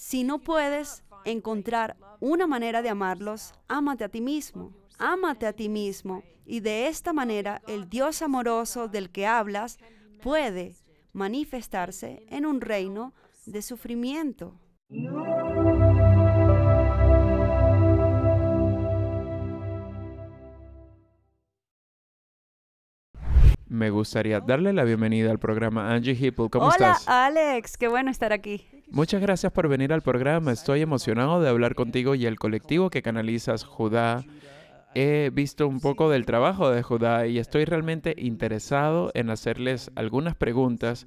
Si no puedes encontrar una manera de amarlos, ámate a ti mismo, ámate a ti mismo. Y de esta manera el Dios amoroso del que hablas puede manifestarse en un reino de sufrimiento. me gustaría darle la bienvenida al programa. Angie Hipple, ¿cómo estás? Hola, Alex, qué bueno estar aquí. Muchas gracias por venir al programa. Estoy emocionado de hablar contigo y el colectivo que canalizas, Judá. He visto un poco del trabajo de Judá y estoy realmente interesado en hacerles algunas preguntas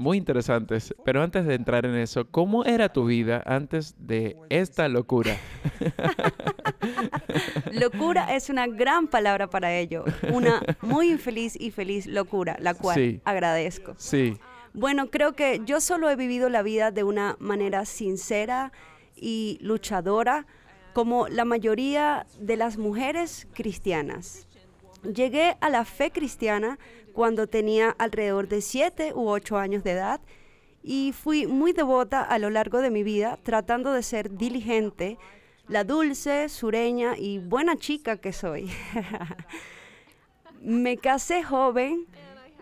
muy interesantes. Pero antes de entrar en eso, ¿cómo era tu vida antes de esta locura? locura es una gran palabra para ello. Una muy infeliz y feliz locura, la cual agradezco. Sí. Bueno, creo que yo solo he vivido la vida de una manera sincera y luchadora, como la mayoría de las mujeres cristianas. Llegué a la fe cristiana cuando tenía alrededor de 7 u 8 años de edad y fui muy devota a lo largo de mi vida, tratando de ser diligente, la dulce, sureña y buena chica que soy. me casé joven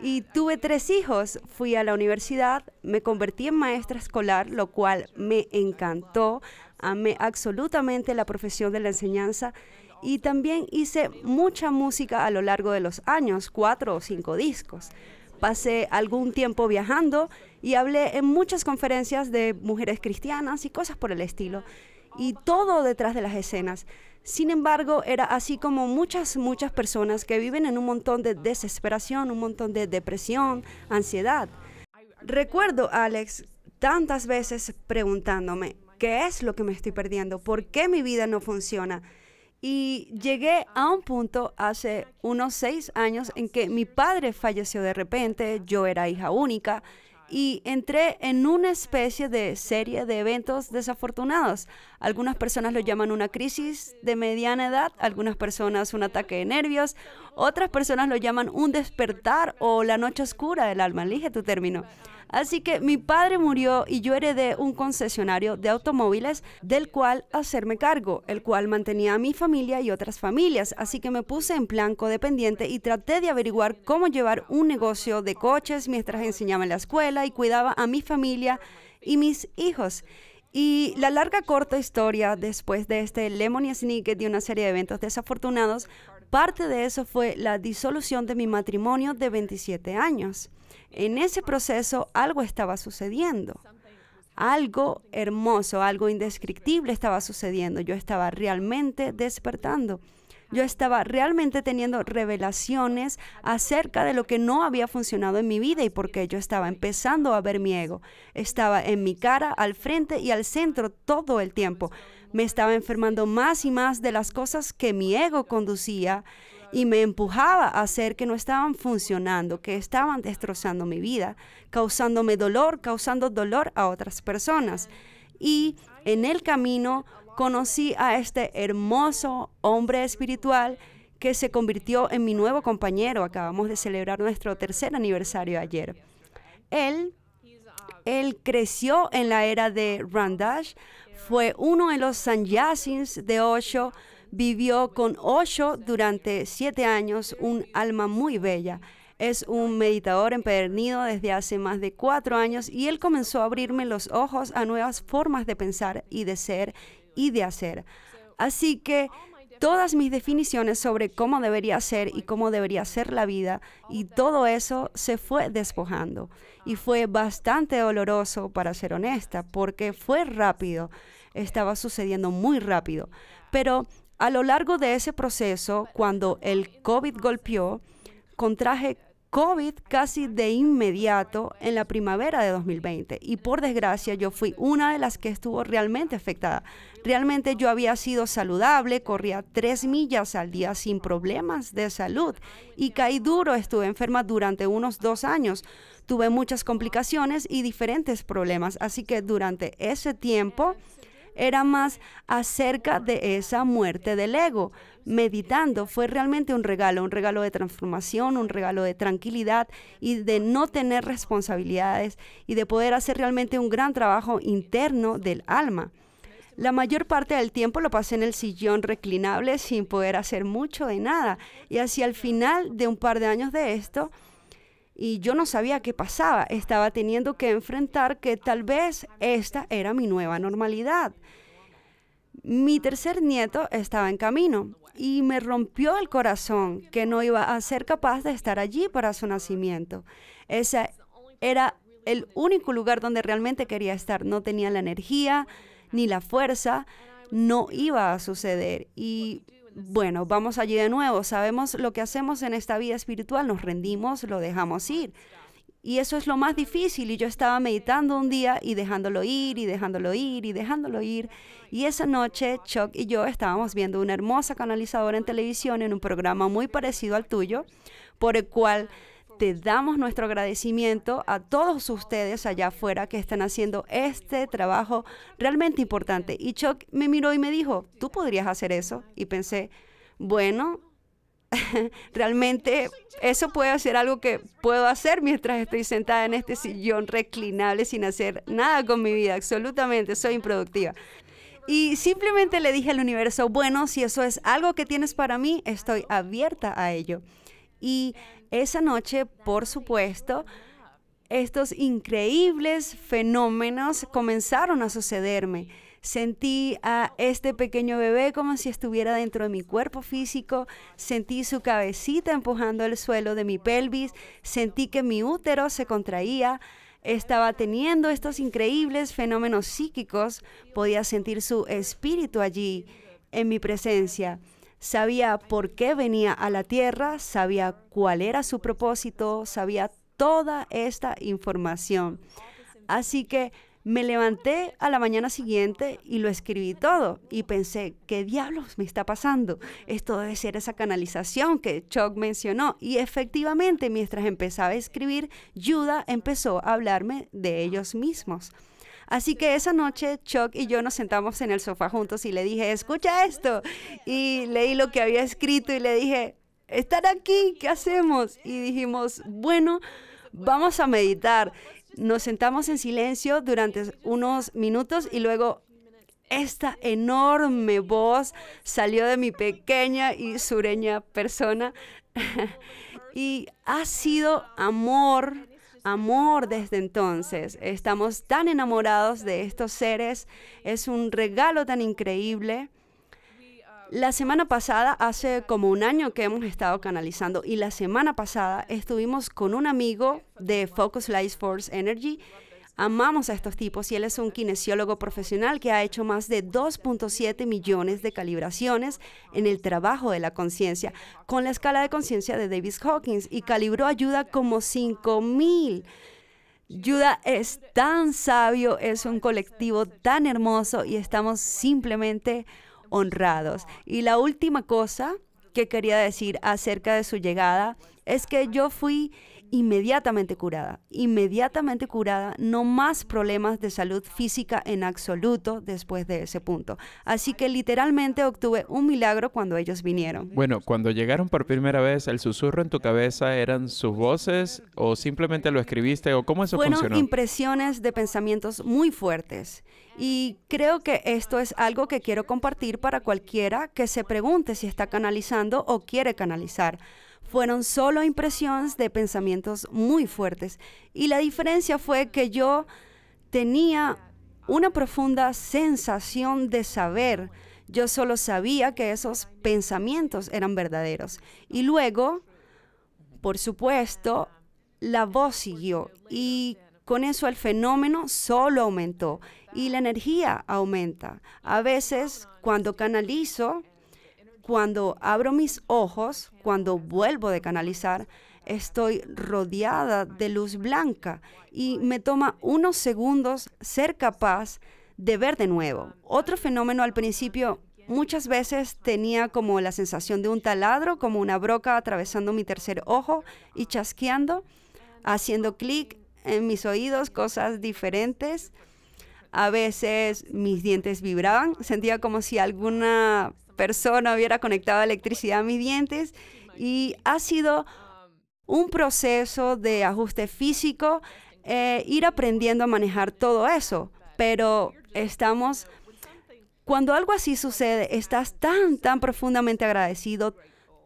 y tuve tres hijos. Fui a la universidad, me convertí en maestra escolar, lo cual me encantó. Amé absolutamente la profesión de la enseñanza y también hice mucha música a lo largo de los años, cuatro o cinco discos. Pasé algún tiempo viajando y hablé en muchas conferencias de mujeres cristianas y cosas por el estilo. Y todo detrás de las escenas. Sin embargo, era así como muchas, muchas personas que viven en un montón de desesperación, un montón de depresión, ansiedad. Recuerdo, Alex, tantas veces preguntándome, ¿qué es lo que me estoy perdiendo? ¿Por qué mi vida no funciona? Y llegué a un punto hace unos seis años en que mi padre falleció de repente, yo era hija única y entré en una especie de serie de eventos desafortunados. Algunas personas lo llaman una crisis de mediana edad, algunas personas un ataque de nervios, otras personas lo llaman un despertar o la noche oscura del alma, elige tu término. Así que mi padre murió y yo heredé un concesionario de automóviles del cual hacerme cargo, el cual mantenía a mi familia y otras familias. Así que me puse en plan codependiente y traté de averiguar cómo llevar un negocio de coches mientras enseñaba en la escuela y cuidaba a mi familia y mis hijos. Y la larga corta historia después de este y Snicket y una serie de eventos desafortunados, parte de eso fue la disolución de mi matrimonio de 27 años. En ese proceso algo estaba sucediendo. Algo hermoso, algo indescriptible estaba sucediendo. Yo estaba realmente despertando. Yo estaba realmente teniendo revelaciones acerca de lo que no había funcionado en mi vida y por qué yo estaba empezando a ver mi ego. Estaba en mi cara, al frente y al centro todo el tiempo. Me estaba enfermando más y más de las cosas que mi ego conducía y me empujaba a hacer que no estaban funcionando, que estaban destrozando mi vida, causándome dolor, causando dolor a otras personas. Y en el camino conocí a este hermoso hombre espiritual que se convirtió en mi nuevo compañero. Acabamos de celebrar nuestro tercer aniversario ayer. Él, él creció en la era de Randash, fue uno de los sannyasins de Osho, Vivió con Osho durante siete años, un alma muy bella. Es un meditador empedernido desde hace más de cuatro años y él comenzó a abrirme los ojos a nuevas formas de pensar y de ser y de hacer. Así que todas mis definiciones sobre cómo debería ser y cómo debería ser la vida y todo eso se fue despojando. Y fue bastante doloroso, para ser honesta, porque fue rápido, estaba sucediendo muy rápido. Pero a lo largo de ese proceso, cuando el COVID golpeó, contraje COVID casi de inmediato en la primavera de 2020 y por desgracia yo fui una de las que estuvo realmente afectada. Realmente yo había sido saludable, corría tres millas al día sin problemas de salud y caí duro, estuve enferma durante unos dos años. Tuve muchas complicaciones y diferentes problemas, así que durante ese tiempo era más acerca de esa muerte del ego. Meditando fue realmente un regalo, un regalo de transformación, un regalo de tranquilidad y de no tener responsabilidades y de poder hacer realmente un gran trabajo interno del alma. La mayor parte del tiempo lo pasé en el sillón reclinable sin poder hacer mucho de nada. Y hacia el final de un par de años de esto, y yo no sabía qué pasaba. Estaba teniendo que enfrentar que tal vez esta era mi nueva normalidad. Mi tercer nieto estaba en camino y me rompió el corazón que no iba a ser capaz de estar allí para su nacimiento. Ese era el único lugar donde realmente quería estar. No tenía la energía ni la fuerza. No iba a suceder. Y bueno, vamos allí de nuevo, sabemos lo que hacemos en esta vida espiritual, nos rendimos, lo dejamos ir. Y eso es lo más difícil. Y yo estaba meditando un día y dejándolo ir y dejándolo ir y dejándolo ir. Y esa noche Chuck y yo estábamos viendo una hermosa canalizadora en televisión en un programa muy parecido al tuyo, por el cual te damos nuestro agradecimiento a todos ustedes allá afuera que están haciendo este trabajo realmente importante. Y Chuck me miró y me dijo, tú podrías hacer eso. Y pensé, bueno, realmente eso puede ser algo que puedo hacer mientras estoy sentada en este sillón reclinable sin hacer nada con mi vida. Absolutamente, soy improductiva. Y simplemente le dije al universo, bueno, si eso es algo que tienes para mí, estoy abierta a ello. Y esa noche, por supuesto, estos increíbles fenómenos comenzaron a sucederme. Sentí a este pequeño bebé como si estuviera dentro de mi cuerpo físico, sentí su cabecita empujando el suelo de mi pelvis, sentí que mi útero se contraía, estaba teniendo estos increíbles fenómenos psíquicos, podía sentir su espíritu allí en mi presencia sabía por qué venía a la tierra, sabía cuál era su propósito, sabía toda esta información. Así que me levanté a la mañana siguiente y lo escribí todo y pensé, ¿qué diablos me está pasando? Esto debe ser esa canalización que Chuck mencionó. Y efectivamente, mientras empezaba a escribir, Yuda empezó a hablarme de ellos mismos. Así que esa noche Chuck y yo nos sentamos en el sofá juntos y le dije, escucha esto. Y leí lo que había escrito y le dije, están aquí, ¿qué hacemos? Y dijimos, bueno, vamos a meditar. Nos sentamos en silencio durante unos minutos y luego esta enorme voz salió de mi pequeña y sureña persona y ha sido amor amor desde entonces. Estamos tan enamorados de estos seres. Es un regalo tan increíble. La semana pasada, hace como un año que hemos estado canalizando, y la semana pasada estuvimos con un amigo de Focus Life Force Energy Amamos a estos tipos y él es un kinesiólogo profesional que ha hecho más de 2.7 millones de calibraciones en el trabajo de la conciencia con la escala de conciencia de Davis Hawkins y calibró ayuda como 5000 Yuda es tan sabio, es un colectivo tan hermoso y estamos simplemente honrados. Y la última cosa que quería decir acerca de su llegada es que yo fui inmediatamente curada, inmediatamente curada, no más problemas de salud física en absoluto después de ese punto. Así que literalmente obtuve un milagro cuando ellos vinieron. Bueno, cuando llegaron por primera vez, ¿el susurro en tu cabeza eran sus voces o simplemente lo escribiste o cómo eso funcionó. impresiones de pensamientos muy fuertes. Y creo que esto es algo que quiero compartir para cualquiera que se pregunte si está canalizando o quiere canalizar fueron solo impresiones de pensamientos muy fuertes. Y la diferencia fue que yo tenía una profunda sensación de saber. Yo solo sabía que esos pensamientos eran verdaderos. Y luego, por supuesto, la voz siguió y con eso el fenómeno solo aumentó y la energía aumenta. A veces, cuando canalizo cuando abro mis ojos, cuando vuelvo de canalizar, estoy rodeada de luz blanca y me toma unos segundos ser capaz de ver de nuevo. Otro fenómeno al principio, muchas veces tenía como la sensación de un taladro, como una broca atravesando mi tercer ojo y chasqueando, haciendo clic en mis oídos, cosas diferentes. A veces mis dientes vibraban, sentía como si alguna persona hubiera conectado electricidad a mis dientes y ha sido un proceso de ajuste físico, eh, ir aprendiendo a manejar todo eso. Pero estamos, cuando algo así sucede, estás tan, tan profundamente agradecido.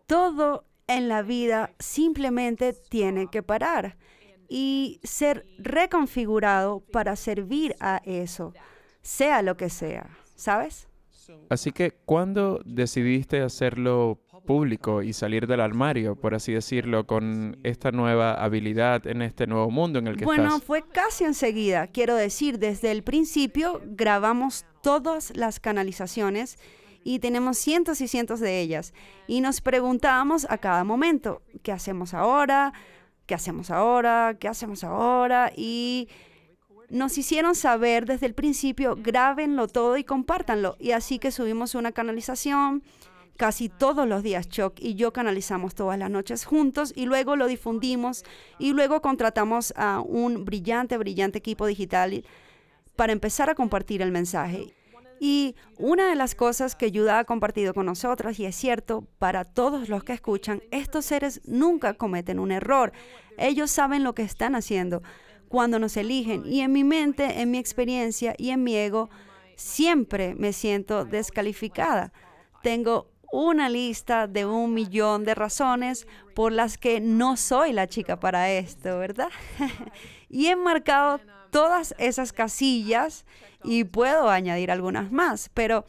Todo en la vida simplemente tiene que parar y ser reconfigurado para servir a eso, sea lo que sea, ¿sabes? Así que, ¿cuándo decidiste hacerlo público y salir del armario, por así decirlo, con esta nueva habilidad en este nuevo mundo en el que bueno, estás? Bueno, fue casi enseguida. Quiero decir, desde el principio grabamos todas las canalizaciones y tenemos cientos y cientos de ellas. Y nos preguntábamos a cada momento, ¿qué hacemos ahora? ¿qué hacemos ahora? ¿Qué hacemos ahora? Y nos hicieron saber desde el principio, grábenlo todo y compártanlo. Y así que subimos una canalización casi todos los días Chuck y yo canalizamos todas las noches juntos y luego lo difundimos y luego contratamos a un brillante, brillante equipo digital para empezar a compartir el mensaje. Y una de las cosas que Yuda ha compartido con nosotros, y es cierto, para todos los que escuchan, estos seres nunca cometen un error. Ellos saben lo que están haciendo cuando nos eligen. Y en mi mente, en mi experiencia y en mi ego, siempre me siento descalificada. Tengo una lista de un millón de razones por las que no soy la chica para esto, ¿verdad? y he marcado todas esas casillas y puedo añadir algunas más, pero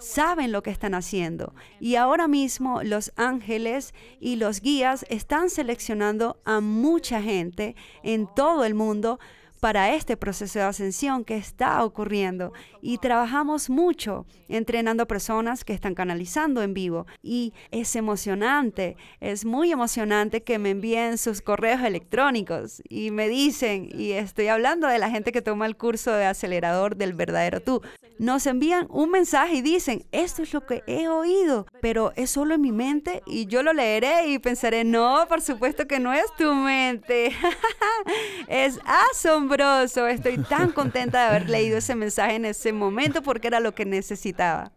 saben lo que están haciendo. Y ahora mismo los ángeles y los guías están seleccionando a mucha gente en todo el mundo para este proceso de ascensión que está ocurriendo. Y trabajamos mucho entrenando personas que están canalizando en vivo. Y es emocionante, es muy emocionante que me envíen sus correos electrónicos y me dicen, y estoy hablando de la gente que toma el curso de acelerador del verdadero tú, nos envían un mensaje y dicen, esto es lo que he oído, pero es solo en mi mente y yo lo leeré y pensaré, no, por supuesto que no es tu mente. es asombroso, estoy tan contenta de haber leído ese mensaje en ese momento porque era lo que necesitaba.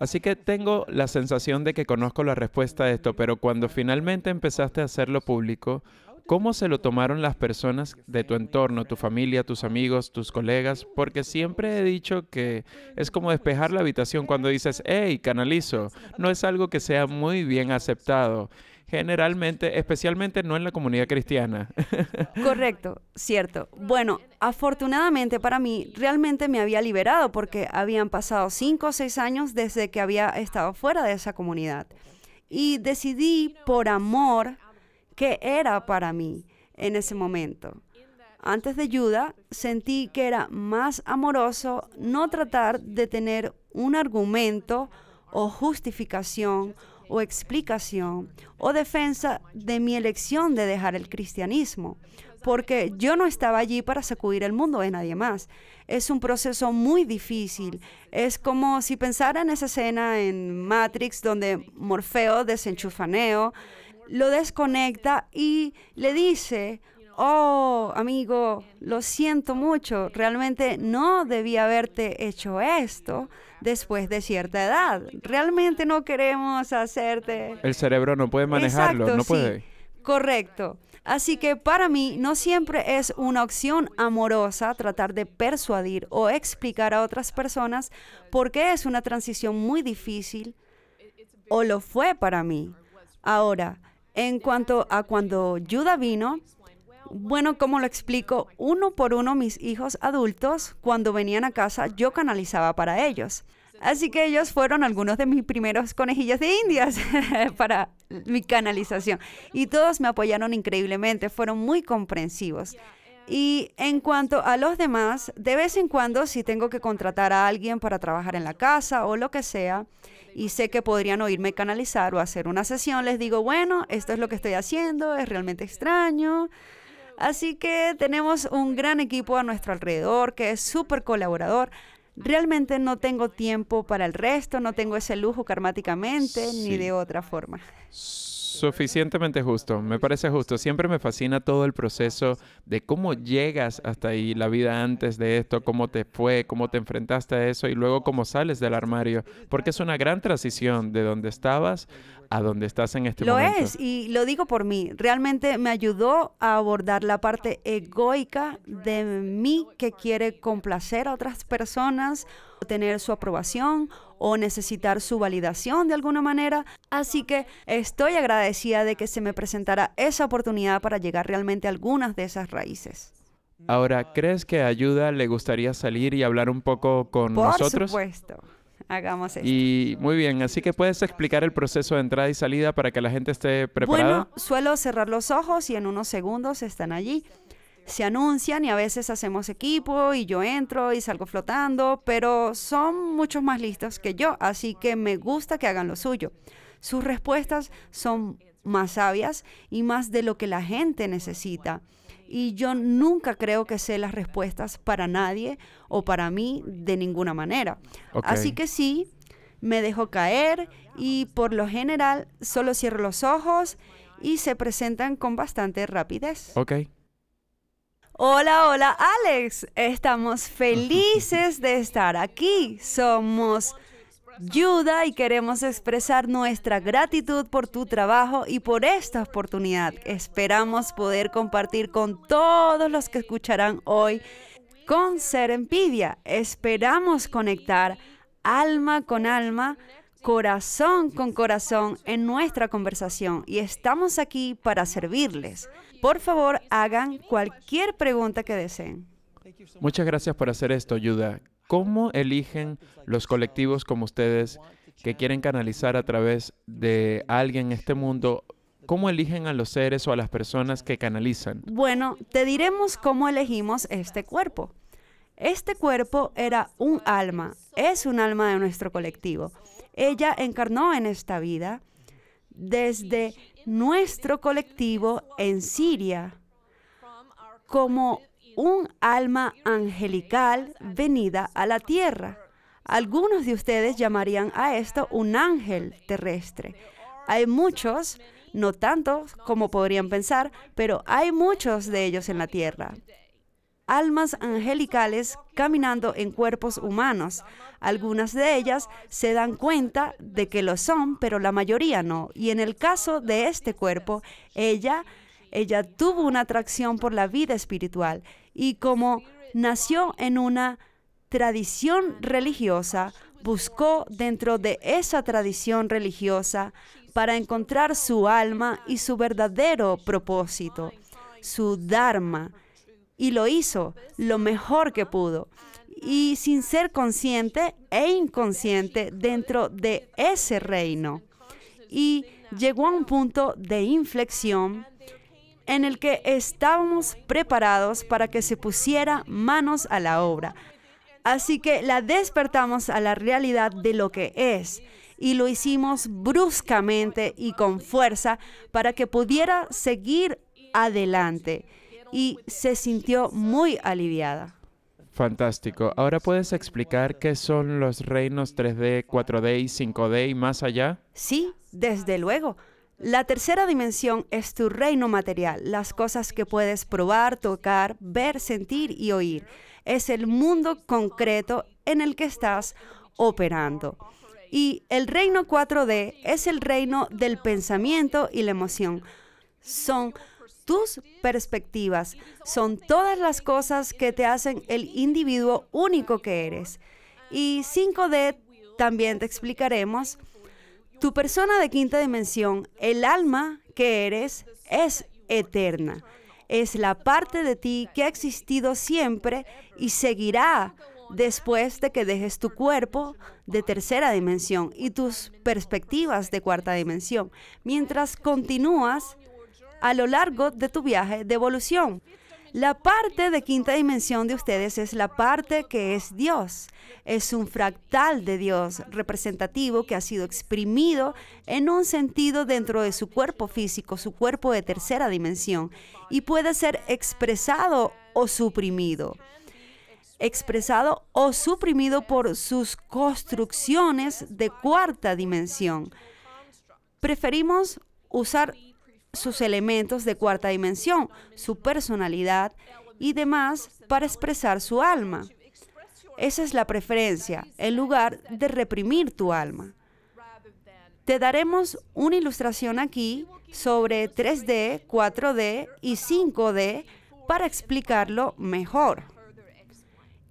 Así que tengo la sensación de que conozco la respuesta a esto, pero cuando finalmente empezaste a hacerlo público, ¿Cómo se lo tomaron las personas de tu entorno, tu familia, tus amigos, tus colegas? Porque siempre he dicho que es como despejar la habitación cuando dices, hey, canalizo. No es algo que sea muy bien aceptado. Generalmente, especialmente no en la comunidad cristiana. Correcto, cierto. Bueno, afortunadamente para mí realmente me había liberado porque habían pasado cinco o seis años desde que había estado fuera de esa comunidad. Y decidí por amor qué era para mí en ese momento. Antes de Yuda, sentí que era más amoroso no tratar de tener un argumento o justificación o explicación o defensa de mi elección de dejar el cristianismo, porque yo no estaba allí para sacudir el mundo de nadie más. Es un proceso muy difícil. Es como si pensara en esa escena en Matrix donde Morfeo desenchufa Neo, lo desconecta y le dice, oh, amigo, lo siento mucho, realmente no debía haberte hecho esto después de cierta edad. Realmente no queremos hacerte... El cerebro no puede manejarlo, no puede. Correcto. Así que para mí no siempre es una opción amorosa tratar de persuadir o explicar a otras personas por qué es una transición muy difícil o lo fue para mí. Ahora, en cuanto a cuando Yuda vino, bueno, como lo explico, uno por uno mis hijos adultos, cuando venían a casa, yo canalizaba para ellos. Así que ellos fueron algunos de mis primeros conejillos de indias para mi canalización. Y todos me apoyaron increíblemente, fueron muy comprensivos. Y en cuanto a los demás, de vez en cuando si tengo que contratar a alguien para trabajar en la casa o lo que sea, y sé que podrían oírme canalizar o hacer una sesión, les digo, bueno, esto es lo que estoy haciendo, es realmente extraño. Así que tenemos un gran equipo a nuestro alrededor que es súper colaborador. Realmente no tengo tiempo para el resto, no tengo ese lujo karmáticamente ni de otra forma. Suficientemente justo, me parece justo. Siempre me fascina todo el proceso de cómo llegas hasta ahí, la vida antes de esto, cómo te fue, cómo te enfrentaste a eso y luego cómo sales del armario, porque es una gran transición de donde estabas a donde estás en este momento. Lo es, y lo digo por mí, realmente me ayudó a abordar la parte egoica de mí que quiere complacer a otras personas, tener su aprobación o necesitar su validación de alguna manera. Así que estoy agradecida de que se me presentara esa oportunidad para llegar realmente a algunas de esas raíces. Ahora, ¿crees que Ayuda le gustaría salir y hablar un poco con nosotros? Por supuesto. Hagamos eso. Y muy bien, así que puedes explicar el proceso de entrada y salida para que la gente esté preparada. Bueno, suelo cerrar los ojos y en unos segundos están allí se anuncian y a veces hacemos equipo y yo entro y salgo flotando, pero son muchos más listos que yo, así que me gusta que hagan lo suyo. Sus respuestas son más sabias y más de lo que la gente necesita. Y yo nunca creo que sé las respuestas para nadie o para mí de ninguna manera. Así que sí, me dejo caer y por lo general solo cierro los ojos y se presentan con bastante rapidez. Ok. Hola, hola Alex. Estamos felices de estar aquí. Somos Yuda y queremos expresar nuestra gratitud por tu trabajo y por esta oportunidad. Esperamos poder compartir con todos los que escucharán hoy con Ser envidia. Esperamos conectar alma con alma, corazón con corazón en nuestra conversación y estamos aquí para servirles. Por favor, hagan cualquier pregunta que deseen. Muchas gracias por hacer esto, Yuda. ¿Cómo eligen los colectivos como ustedes que quieren canalizar a través de alguien en este mundo? ¿Cómo eligen a los seres o a las personas que canalizan? Bueno, te diremos cómo elegimos este cuerpo. Este cuerpo era un alma, es un alma de nuestro colectivo. Ella encarnó en esta vida desde nuestro colectivo en Siria como un alma angelical venida a la tierra. Algunos de ustedes llamarían a esto un ángel terrestre. Hay muchos, no tantos como podrían pensar, pero hay muchos de ellos en la tierra almas angelicales caminando en cuerpos humanos. Algunas de ellas se dan cuenta de que lo son, pero la mayoría no. Y en el caso de este cuerpo, ella, ella tuvo una atracción por la vida espiritual y como nació en una tradición religiosa, buscó dentro de esa tradición religiosa para encontrar su alma y su verdadero propósito, su Dharma y lo hizo lo mejor que pudo y sin ser consciente e inconsciente dentro de ese reino. Y llegó a un punto de inflexión en el que estábamos preparados para que se pusiera manos a la obra. Así que la despertamos a la realidad de lo que es y lo hicimos bruscamente y con fuerza para que pudiera seguir adelante y se sintió muy aliviada. Fantástico. Ahora puedes explicar qué son los reinos 3D, 4D y 5D y más allá. Sí, desde luego. La tercera dimensión es tu reino material, las cosas que puedes probar, tocar, ver, sentir y oír. Es el mundo concreto en el que estás operando. Y el reino 4D es el reino del pensamiento y la emoción. Son tus perspectivas son todas las cosas que te hacen el individuo único que eres. Y 5D también te explicaremos. Tu persona de quinta dimensión, el alma que eres, es eterna. Es la parte de ti que ha existido siempre y seguirá después de que dejes tu cuerpo de tercera dimensión y tus perspectivas de cuarta dimensión, mientras continúas a lo largo de tu viaje de evolución. La parte de quinta dimensión de ustedes es la parte que es Dios. Es un fractal de Dios representativo que ha sido exprimido en un sentido dentro de su cuerpo físico, su cuerpo de tercera dimensión, y puede ser expresado o suprimido. Expresado o suprimido por sus construcciones de cuarta dimensión. Preferimos usar sus elementos de cuarta dimensión, su personalidad y demás para expresar su alma. Esa es la preferencia, en lugar de reprimir tu alma. Te daremos una ilustración aquí sobre 3D, 4D y 5D para explicarlo mejor.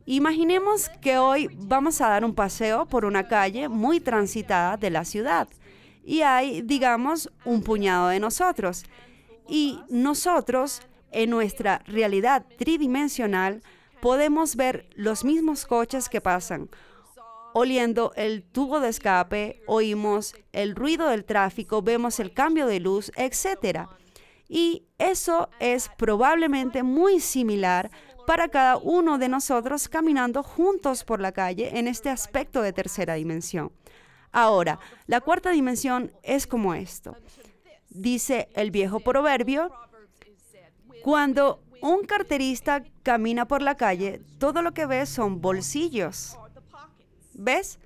Imaginemos que hoy vamos a dar un paseo por una calle muy transitada de la ciudad y hay, digamos, un puñado de nosotros. Y nosotros, en nuestra realidad tridimensional, podemos ver los mismos coches que pasan. Oliendo el tubo de escape, oímos el ruido del tráfico, vemos el cambio de luz, etc. Y eso es probablemente muy similar para cada uno de nosotros caminando juntos por la calle en este aspecto de tercera dimensión. Ahora, la cuarta dimensión es como esto. Dice el viejo proverbio, cuando un carterista camina por la calle, todo lo que ve son bolsillos. ¿Ves?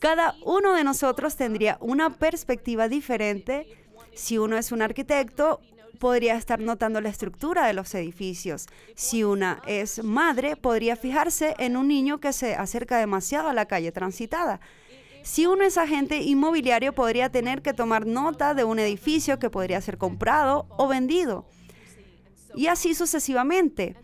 Cada uno de nosotros tendría una perspectiva diferente. Si uno es un arquitecto, podría estar notando la estructura de los edificios. Si una es madre, podría fijarse en un niño que se acerca demasiado a la calle transitada. Si uno es agente inmobiliario podría tener que tomar nota de un edificio que podría ser comprado o vendido. Y así sucesivamente.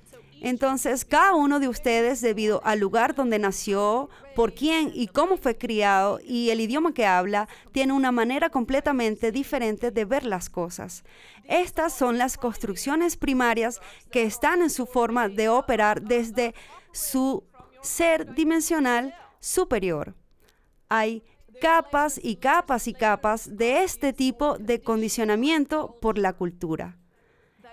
Entonces, cada uno de ustedes, debido al lugar donde nació, por quién y cómo fue criado y el idioma que habla, tiene una manera completamente diferente de ver las cosas. Estas son las construcciones primarias que están en su forma de operar desde su ser dimensional superior hay capas y capas y capas de este tipo de condicionamiento por la cultura.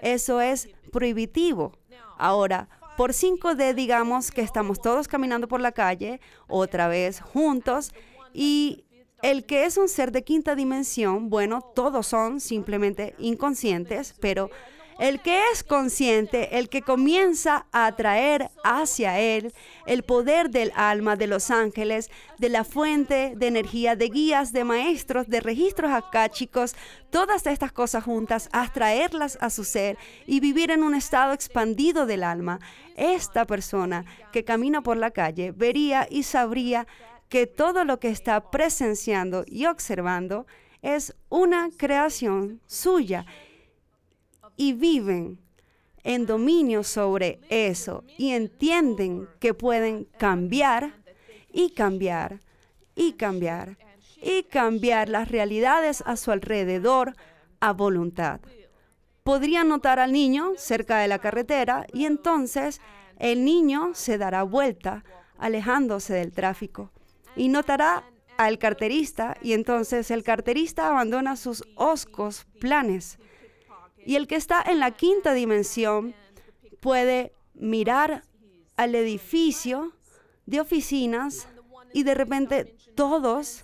Eso es prohibitivo. Ahora, por 5D digamos que estamos todos caminando por la calle, otra vez juntos, y el que es un ser de quinta dimensión, bueno, todos son simplemente inconscientes, pero el que es consciente, el que comienza a atraer hacia él el poder del alma de los ángeles, de la fuente de energía, de guías, de maestros, de registros akáchicos, todas estas cosas juntas, atraerlas a su ser y vivir en un estado expandido del alma. Esta persona que camina por la calle vería y sabría que todo lo que está presenciando y observando es una creación suya y viven en dominio sobre eso y entienden que pueden cambiar y cambiar y cambiar y cambiar las realidades a su alrededor a voluntad. Podrían notar al niño cerca de la carretera y entonces el niño se dará vuelta alejándose del tráfico y notará al carterista y entonces el carterista abandona sus oscos planes y el que está en la quinta dimensión puede mirar al edificio de oficinas y de repente todos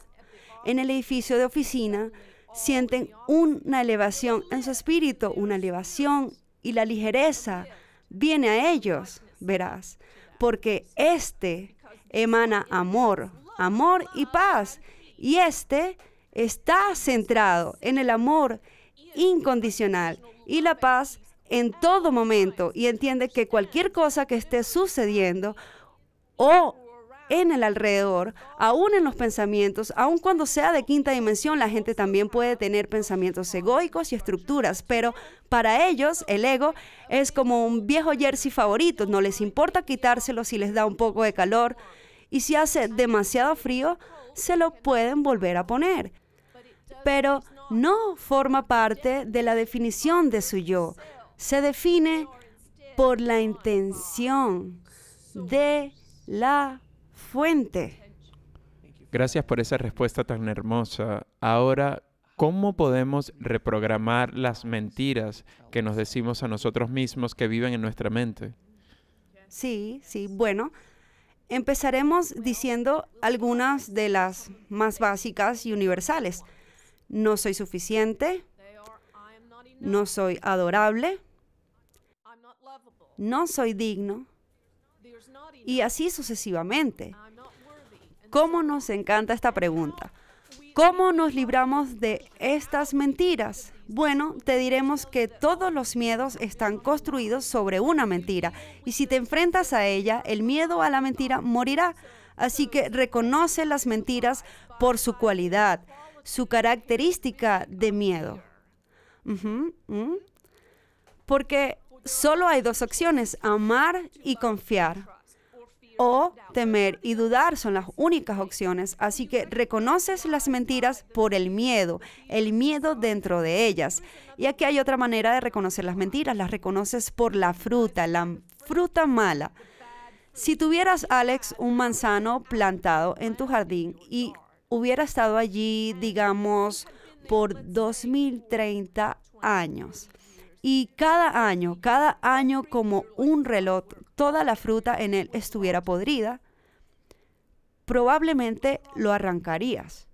en el edificio de oficina sienten una elevación en su espíritu, una elevación y la ligereza viene a ellos, verás, porque este emana amor, amor y paz, y este está centrado en el amor incondicional y la paz en todo momento y entiende que cualquier cosa que esté sucediendo o en el alrededor, aún en los pensamientos, aun cuando sea de quinta dimensión, la gente también puede tener pensamientos egoicos y estructuras, pero para ellos el ego es como un viejo jersey favorito, no les importa quitárselo si les da un poco de calor y si hace demasiado frío, se lo pueden volver a poner. Pero no forma parte de la definición de su yo. Se define por la intención de la fuente. Gracias por esa respuesta tan hermosa. Ahora, ¿cómo podemos reprogramar las mentiras que nos decimos a nosotros mismos que viven en nuestra mente? Sí, sí, bueno. Empezaremos diciendo algunas de las más básicas y universales no soy suficiente, no soy adorable, no soy digno, y así sucesivamente. ¿Cómo nos encanta esta pregunta? ¿Cómo nos libramos de estas mentiras? Bueno, te diremos que todos los miedos están construidos sobre una mentira y si te enfrentas a ella, el miedo a la mentira morirá. Así que reconoce las mentiras por su cualidad su característica de miedo. Mm. Porque solo hay dos opciones, amar y confiar. O temer y dudar son las únicas opciones. Así que reconoces las mentiras por el miedo, el miedo dentro de ellas. Y aquí hay otra manera de reconocer las mentiras, las reconoces por la fruta, la fruta mala. Si tuvieras, Alex, un manzano plantado en tu jardín y hubiera estado allí, digamos, por 2030 años. Y cada año, cada año como un reloj, toda la fruta en él estuviera podrida, probablemente lo arrancarías.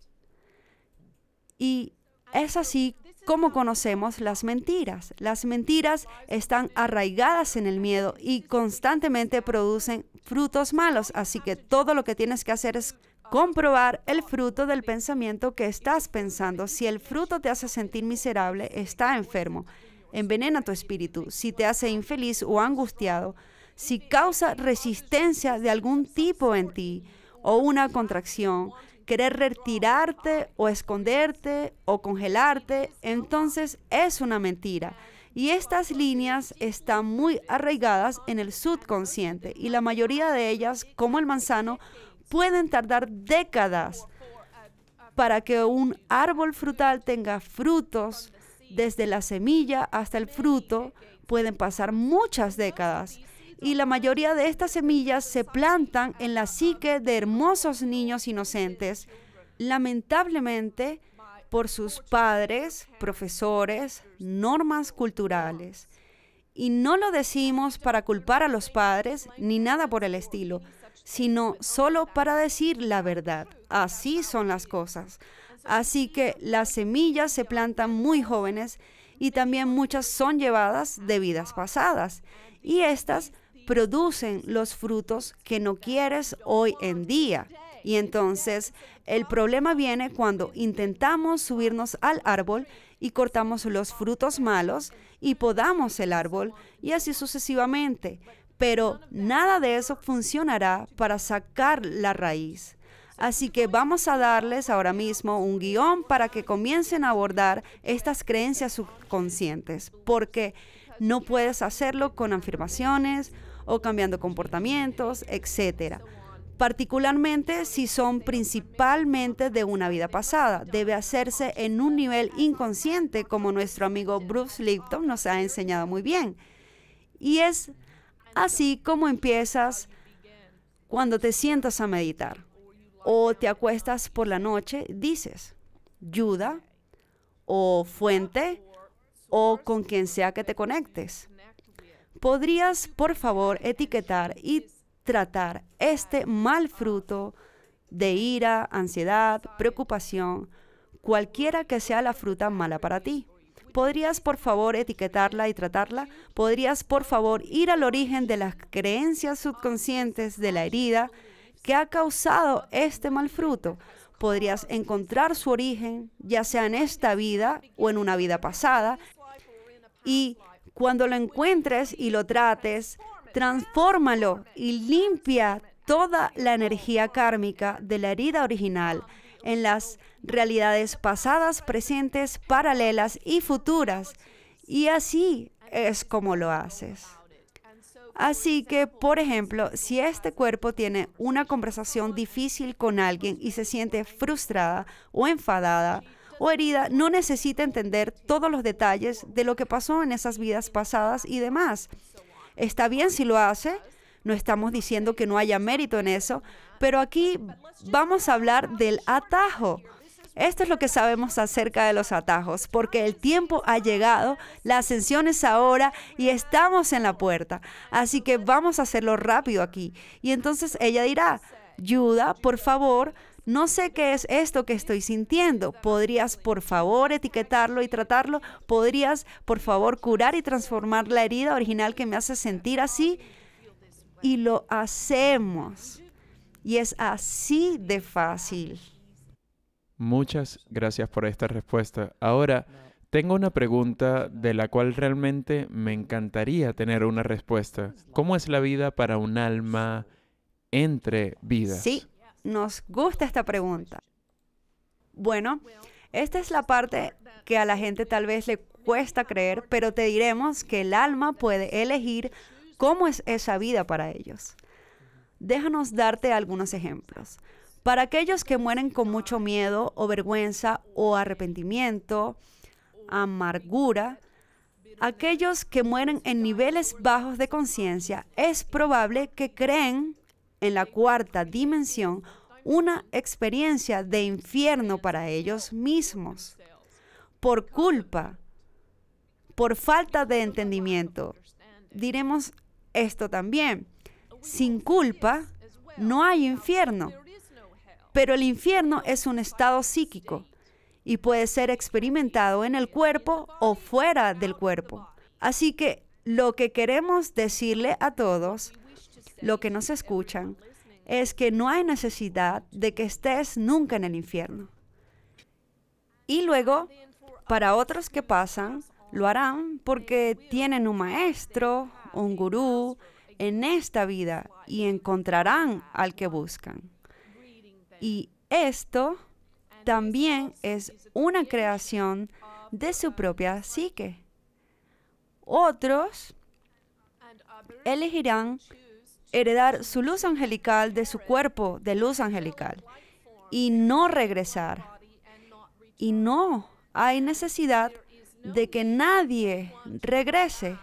Y es así como conocemos las mentiras. Las mentiras están arraigadas en el miedo y constantemente producen frutos malos. Así que todo lo que tienes que hacer es comprobar el fruto del pensamiento que estás pensando. Si el fruto te hace sentir miserable, está enfermo. Envenena tu espíritu. Si te hace infeliz o angustiado, si causa resistencia de algún tipo en ti o una contracción, querer retirarte o esconderte o congelarte, entonces es una mentira. Y estas líneas están muy arraigadas en el subconsciente y la mayoría de ellas, como el manzano, pueden tardar décadas para que un árbol frutal tenga frutos, desde la semilla hasta el fruto, pueden pasar muchas décadas. Y la mayoría de estas semillas se plantan en la psique de hermosos niños inocentes, lamentablemente por sus padres, profesores, normas culturales. Y no lo decimos para culpar a los padres ni nada por el estilo sino solo para decir la verdad. Así son las cosas. Así que las semillas se plantan muy jóvenes y también muchas son llevadas de vidas pasadas. Y estas producen los frutos que no quieres hoy en día. Y entonces el problema viene cuando intentamos subirnos al árbol y cortamos los frutos malos y podamos el árbol y así sucesivamente pero nada de eso funcionará para sacar la raíz. Así que vamos a darles ahora mismo un guión para que comiencen a abordar estas creencias subconscientes, porque no puedes hacerlo con afirmaciones o cambiando comportamientos, etc. Particularmente si son principalmente de una vida pasada, debe hacerse en un nivel inconsciente como nuestro amigo Bruce Lipton nos ha enseñado muy bien. Y es así como empiezas cuando te sientas a meditar o te acuestas por la noche, dices, ayuda o fuente o con quien sea que te conectes. ¿Podrías, por favor, etiquetar y tratar este mal fruto de ira, ansiedad, preocupación, cualquiera que sea la fruta mala para ti? ¿Podrías por favor etiquetarla y tratarla? ¿Podrías por favor ir al origen de las creencias subconscientes de la herida que ha causado este mal fruto? ¿Podrías encontrar su origen, ya sea en esta vida o en una vida pasada? Y cuando lo encuentres y lo trates, transfórmalo y limpia toda la energía kármica de la herida original en las realidades pasadas, presentes, paralelas y futuras. Y así es como lo haces. Así que, por ejemplo, si este cuerpo tiene una conversación difícil con alguien y se siente frustrada o enfadada o herida, no necesita entender todos los detalles de lo que pasó en esas vidas pasadas y demás. Está bien si lo hace, no estamos diciendo que no haya mérito en eso, pero aquí vamos a hablar del atajo. Esto es lo que sabemos acerca de los atajos, porque el tiempo ha llegado, la ascensión es ahora y estamos en la puerta. Así que vamos a hacerlo rápido aquí. Y entonces ella dirá, Yuda, por favor, no sé qué es esto que estoy sintiendo. ¿Podrías, por favor, etiquetarlo y tratarlo? ¿Podrías, por favor, curar y transformar la herida original que me hace sentir así? y lo hacemos. Y es así de fácil. Muchas gracias por esta respuesta. Ahora, tengo una pregunta de la cual realmente me encantaría tener una respuesta. ¿Cómo es la vida para un alma entre vidas? Sí, nos gusta esta pregunta. Bueno, esta es la parte que a la gente tal vez le cuesta creer, pero te diremos que el alma puede elegir ¿Cómo es esa vida para ellos? Déjanos darte algunos ejemplos. Para aquellos que mueren con mucho miedo o vergüenza o arrepentimiento, amargura, aquellos que mueren en niveles bajos de conciencia, es probable que creen en la cuarta dimensión una experiencia de infierno para ellos mismos, por culpa, por falta de entendimiento. Diremos esto también. Sin culpa no hay infierno, pero el infierno es un estado psíquico y puede ser experimentado en el cuerpo o fuera del cuerpo. Así que lo que queremos decirle a todos, lo que nos escuchan, es que no hay necesidad de que estés nunca en el infierno. Y luego, para otros que pasan, lo harán porque tienen un maestro un gurú en esta vida y encontrarán al que buscan. Y esto también es una creación de su propia psique. Otros elegirán heredar su luz angelical de su cuerpo de luz angelical y no regresar. Y no hay necesidad de que nadie regrese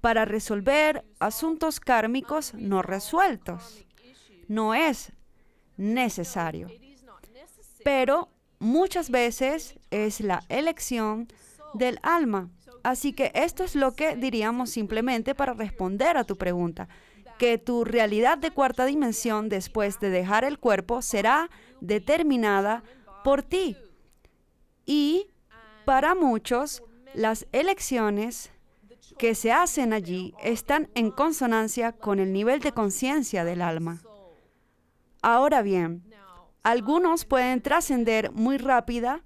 para resolver asuntos kármicos no resueltos. No es necesario. Pero muchas veces es la elección del alma. Así que esto es lo que diríamos simplemente para responder a tu pregunta, que tu realidad de cuarta dimensión después de dejar el cuerpo será determinada por ti. Y para muchos, las elecciones que se hacen allí están en consonancia con el nivel de conciencia del alma. Ahora bien, algunos pueden trascender muy rápida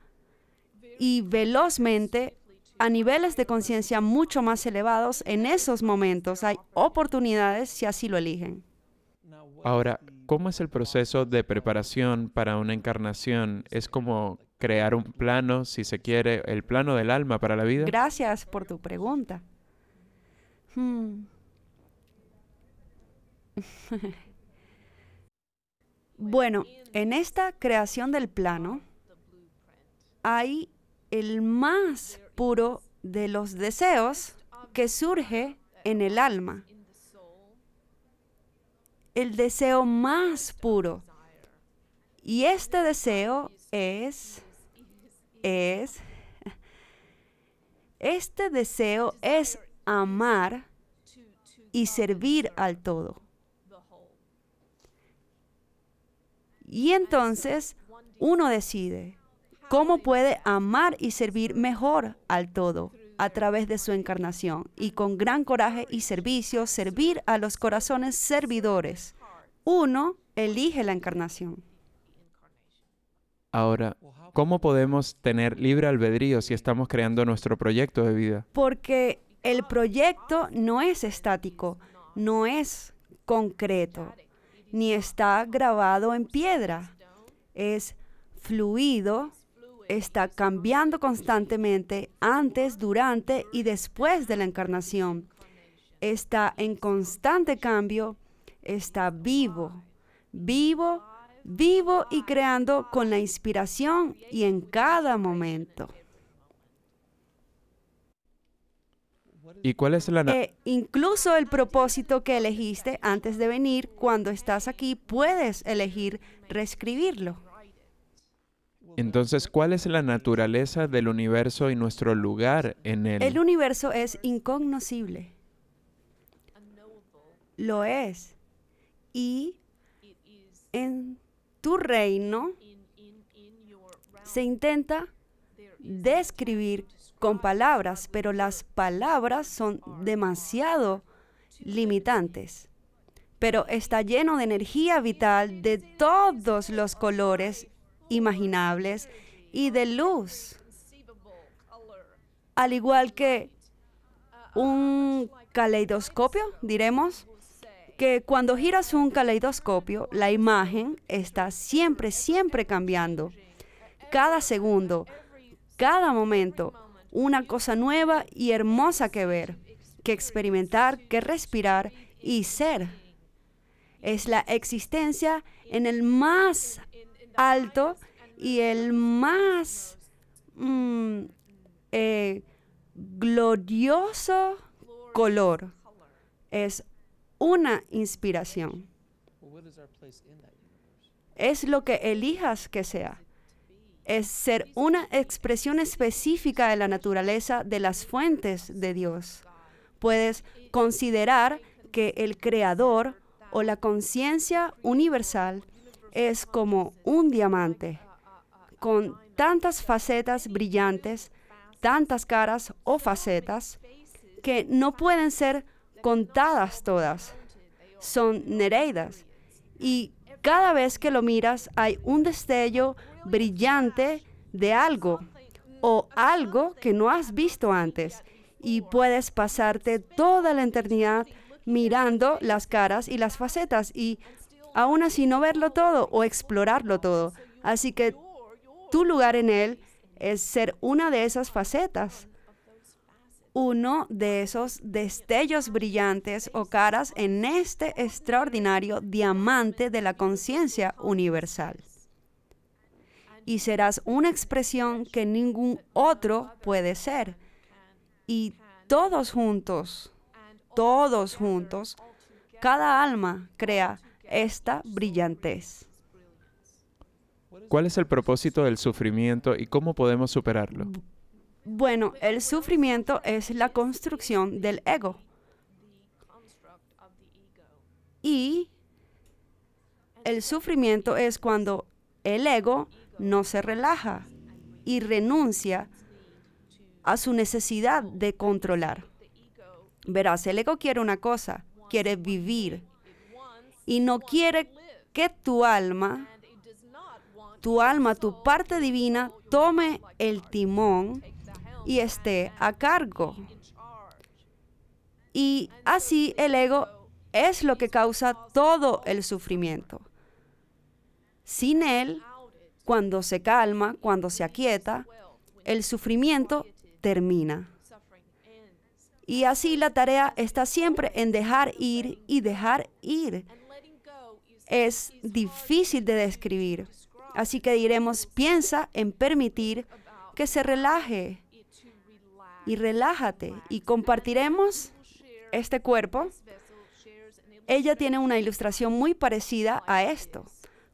y velozmente a niveles de conciencia mucho más elevados. En esos momentos hay oportunidades si así lo eligen. Ahora, ¿cómo es el proceso de preparación para una encarnación? ¿Es como crear un plano, si se quiere, el plano del alma para la vida? Gracias por tu pregunta. Hmm. bueno, en esta creación del plano hay el más puro de los deseos que surge en el alma. El deseo más puro. Y este deseo es, es, este deseo es amar y servir al todo. Y entonces uno decide cómo puede amar y servir mejor al todo a través de su encarnación y con gran coraje y servicio servir a los corazones servidores. Uno elige la encarnación. Ahora, ¿cómo podemos tener libre albedrío si estamos creando nuestro proyecto de vida? Porque el proyecto no es estático, no es concreto, ni está grabado en piedra. Es fluido, está cambiando constantemente antes, durante y después de la encarnación. Está en constante cambio, está vivo, vivo, vivo y creando con la inspiración y en cada momento. cuál es la eh, Incluso el propósito que elegiste antes de venir, cuando estás aquí, puedes elegir reescribirlo. Entonces, ¿cuál es la naturaleza del universo y nuestro lugar en él? El universo es incognoscible. Lo es. Y en tu reino se intenta describir con palabras, pero las palabras son demasiado limitantes. Pero está lleno de energía vital de todos los colores imaginables y de luz. Al igual que un caleidoscopio, diremos, que cuando giras un caleidoscopio, la imagen está siempre, siempre cambiando. Cada segundo, cada momento, una cosa nueva y hermosa que ver, que experimentar, que respirar y ser. Es la existencia en el más alto y el más mm, eh, glorioso color. Es una inspiración. Es lo que elijas que sea es ser una expresión específica de la naturaleza de las fuentes de Dios. Puedes considerar que el creador o la conciencia universal es como un diamante, con tantas facetas brillantes, tantas caras o facetas, que no pueden ser contadas todas. Son nereidas. Y cada vez que lo miras hay un destello brillante de algo o algo que no has visto antes y puedes pasarte toda la eternidad mirando las caras y las facetas y aún así no verlo todo o explorarlo todo. Así que tu lugar en él es ser una de esas facetas, uno de esos destellos brillantes o caras en este extraordinario diamante de la conciencia universal y serás una expresión que ningún otro puede ser. Y todos juntos, todos juntos, cada alma crea esta brillantez. ¿Cuál es el propósito del sufrimiento y cómo podemos superarlo? Bueno, el sufrimiento es la construcción del ego. Y el sufrimiento es cuando el ego no se relaja y renuncia a su necesidad de controlar. Verás, el ego quiere una cosa, quiere vivir y no quiere que tu alma, tu alma, tu parte divina, tome el timón y esté a cargo. Y así el ego es lo que causa todo el sufrimiento. Sin él, cuando se calma, cuando se aquieta, el sufrimiento termina. Y así la tarea está siempre en dejar ir y dejar ir. Es difícil de describir. Así que diremos, piensa en permitir que se relaje y relájate. Y compartiremos este cuerpo. Ella tiene una ilustración muy parecida a esto.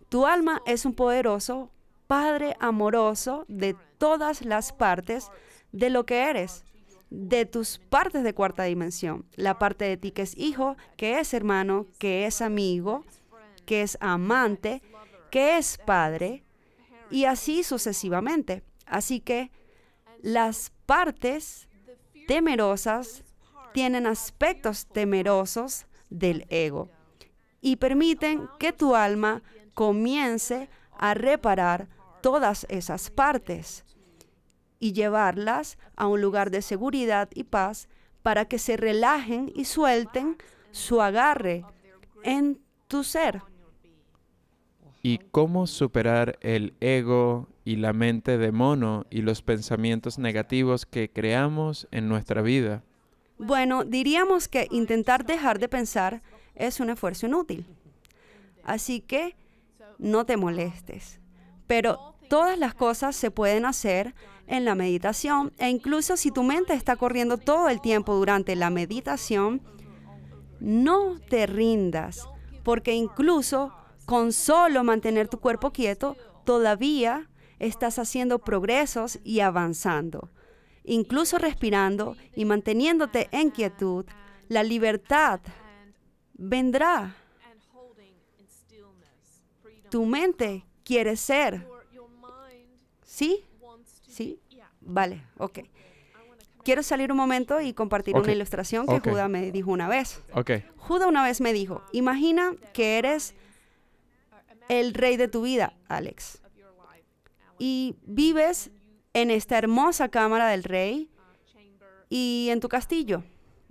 Tu alma es un poderoso Padre amoroso de todas las partes de lo que eres, de tus partes de cuarta dimensión, la parte de ti que es hijo, que es hermano, que es amigo, que es amante, que es padre, y así sucesivamente. Así que las partes temerosas tienen aspectos temerosos del ego y permiten que tu alma comience a reparar todas esas partes y llevarlas a un lugar de seguridad y paz para que se relajen y suelten su agarre en tu ser. ¿Y cómo superar el ego y la mente de mono y los pensamientos negativos que creamos en nuestra vida? Bueno, diríamos que intentar dejar de pensar es un esfuerzo inútil. Así que no te molestes. Pero todas las cosas se pueden hacer en la meditación e incluso si tu mente está corriendo todo el tiempo durante la meditación, no te rindas, porque incluso con solo mantener tu cuerpo quieto, todavía estás haciendo progresos y avanzando. Incluso respirando y manteniéndote en quietud, la libertad vendrá. Tu mente ¿Quieres ser. ¿Sí? ¿Sí? Vale, ok. Quiero salir un momento y compartir una ilustración que Juda me dijo una vez. Okay. Judá una vez me dijo, imagina que eres el rey de tu vida, Alex. Y vives en esta hermosa cámara del rey y en tu castillo.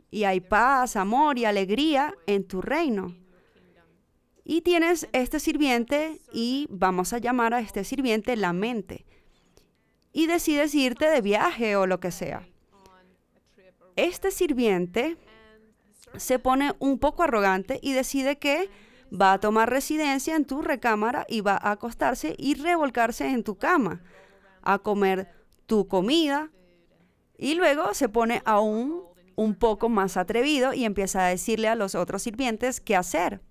Y hay paz, amor y alegría en tu reino. Y tienes este sirviente y vamos a llamar a este sirviente la mente. Y decides irte de viaje o lo que sea. Este sirviente se pone un poco arrogante y decide que va a tomar residencia en tu recámara y va a acostarse y revolcarse en tu cama, a comer tu comida. Y luego se pone aún un poco más atrevido y empieza a decirle a los otros sirvientes qué hacer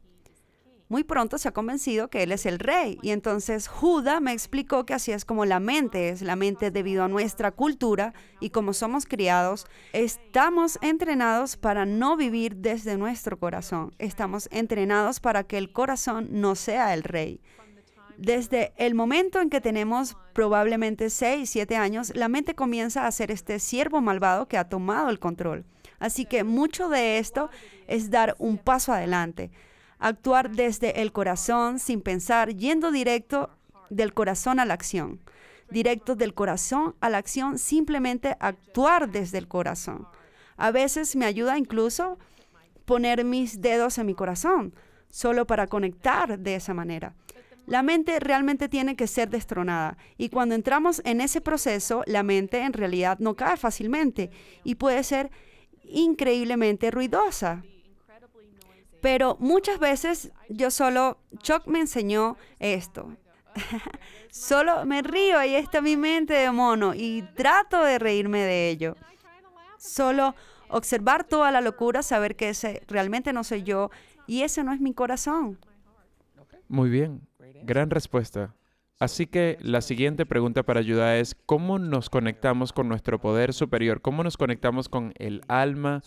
muy pronto se ha convencido que él es el rey. Y entonces Judá me explicó que así es como la mente es. La mente debido a nuestra cultura y como somos criados, estamos entrenados para no vivir desde nuestro corazón. Estamos entrenados para que el corazón no sea el rey. Desde el momento en que tenemos probablemente 6, 7 años, la mente comienza a ser este siervo malvado que ha tomado el control. Así que mucho de esto es dar un paso adelante actuar desde el corazón, sin pensar, yendo directo del corazón a la acción. Directo del corazón a la acción, simplemente actuar desde el corazón. A veces me ayuda incluso poner mis dedos en mi corazón, solo para conectar de esa manera. La mente realmente tiene que ser destronada y cuando entramos en ese proceso, la mente en realidad no cae fácilmente y puede ser increíblemente ruidosa pero muchas veces yo solo, Chuck me enseñó esto. solo me río y está mi mente de mono y trato de reírme de ello. Solo observar toda la locura, saber que ese realmente no soy yo y ese no es mi corazón. Muy bien, gran respuesta. Así que la siguiente pregunta para ayudar es, ¿cómo nos conectamos con nuestro poder superior? ¿Cómo nos conectamos con el alma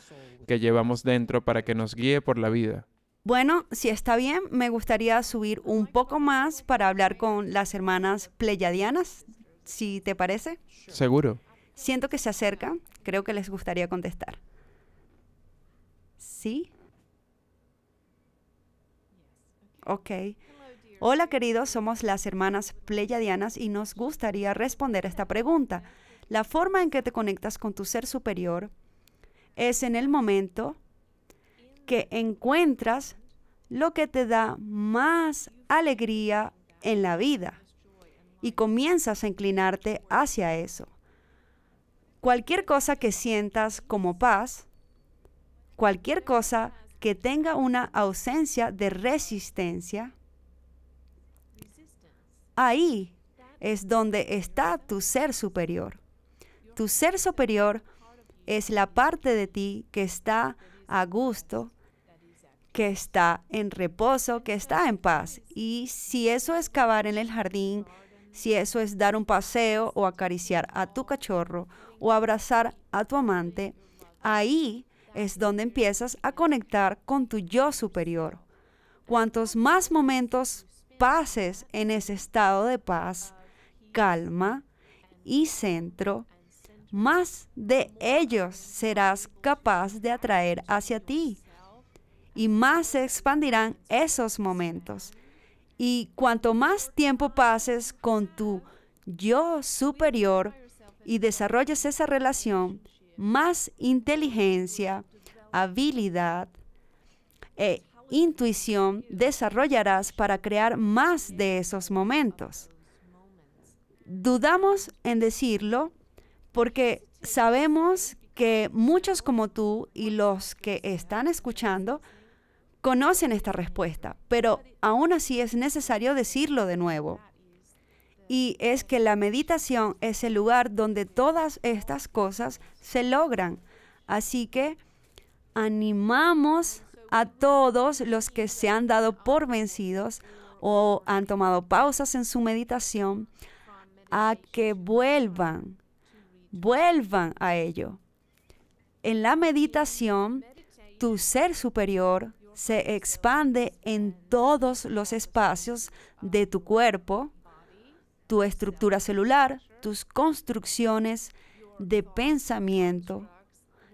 que llevamos dentro para que nos guíe por la vida? Bueno, si está bien, me gustaría subir un poco más para hablar con las hermanas pleyadianas, si te parece. Seguro. Siento que se acercan, creo que les gustaría contestar. ¿Sí? Ok. Hola queridos, somos las hermanas Pleiadianas y nos gustaría responder a esta pregunta. La forma en que te conectas con tu ser superior es en el momento que encuentras lo que te da más alegría en la vida y comienzas a inclinarte hacia eso. Cualquier cosa que sientas como paz, cualquier cosa que tenga una ausencia de resistencia, Ahí es donde está tu ser superior. Tu ser superior es la parte de ti que está a gusto, que está en reposo, que está en paz. Y si eso es cavar en el jardín, si eso es dar un paseo o acariciar a tu cachorro o abrazar a tu amante, ahí es donde empiezas a conectar con tu yo superior. Cuantos más momentos pases en ese estado de paz, calma y centro, más de ellos serás capaz de atraer hacia ti y más se expandirán esos momentos. Y cuanto más tiempo pases con tu yo superior y desarrolles esa relación, más inteligencia, habilidad e intuición desarrollarás para crear más de esos momentos. Dudamos en decirlo porque sabemos que muchos como tú y los que están escuchando conocen esta respuesta, pero aún así es necesario decirlo de nuevo. Y es que la meditación es el lugar donde todas estas cosas se logran. Así que animamos a todos los que se han dado por vencidos o han tomado pausas en su meditación a que vuelvan, vuelvan a ello. En la meditación, tu ser superior se expande en todos los espacios de tu cuerpo, tu estructura celular, tus construcciones de pensamiento,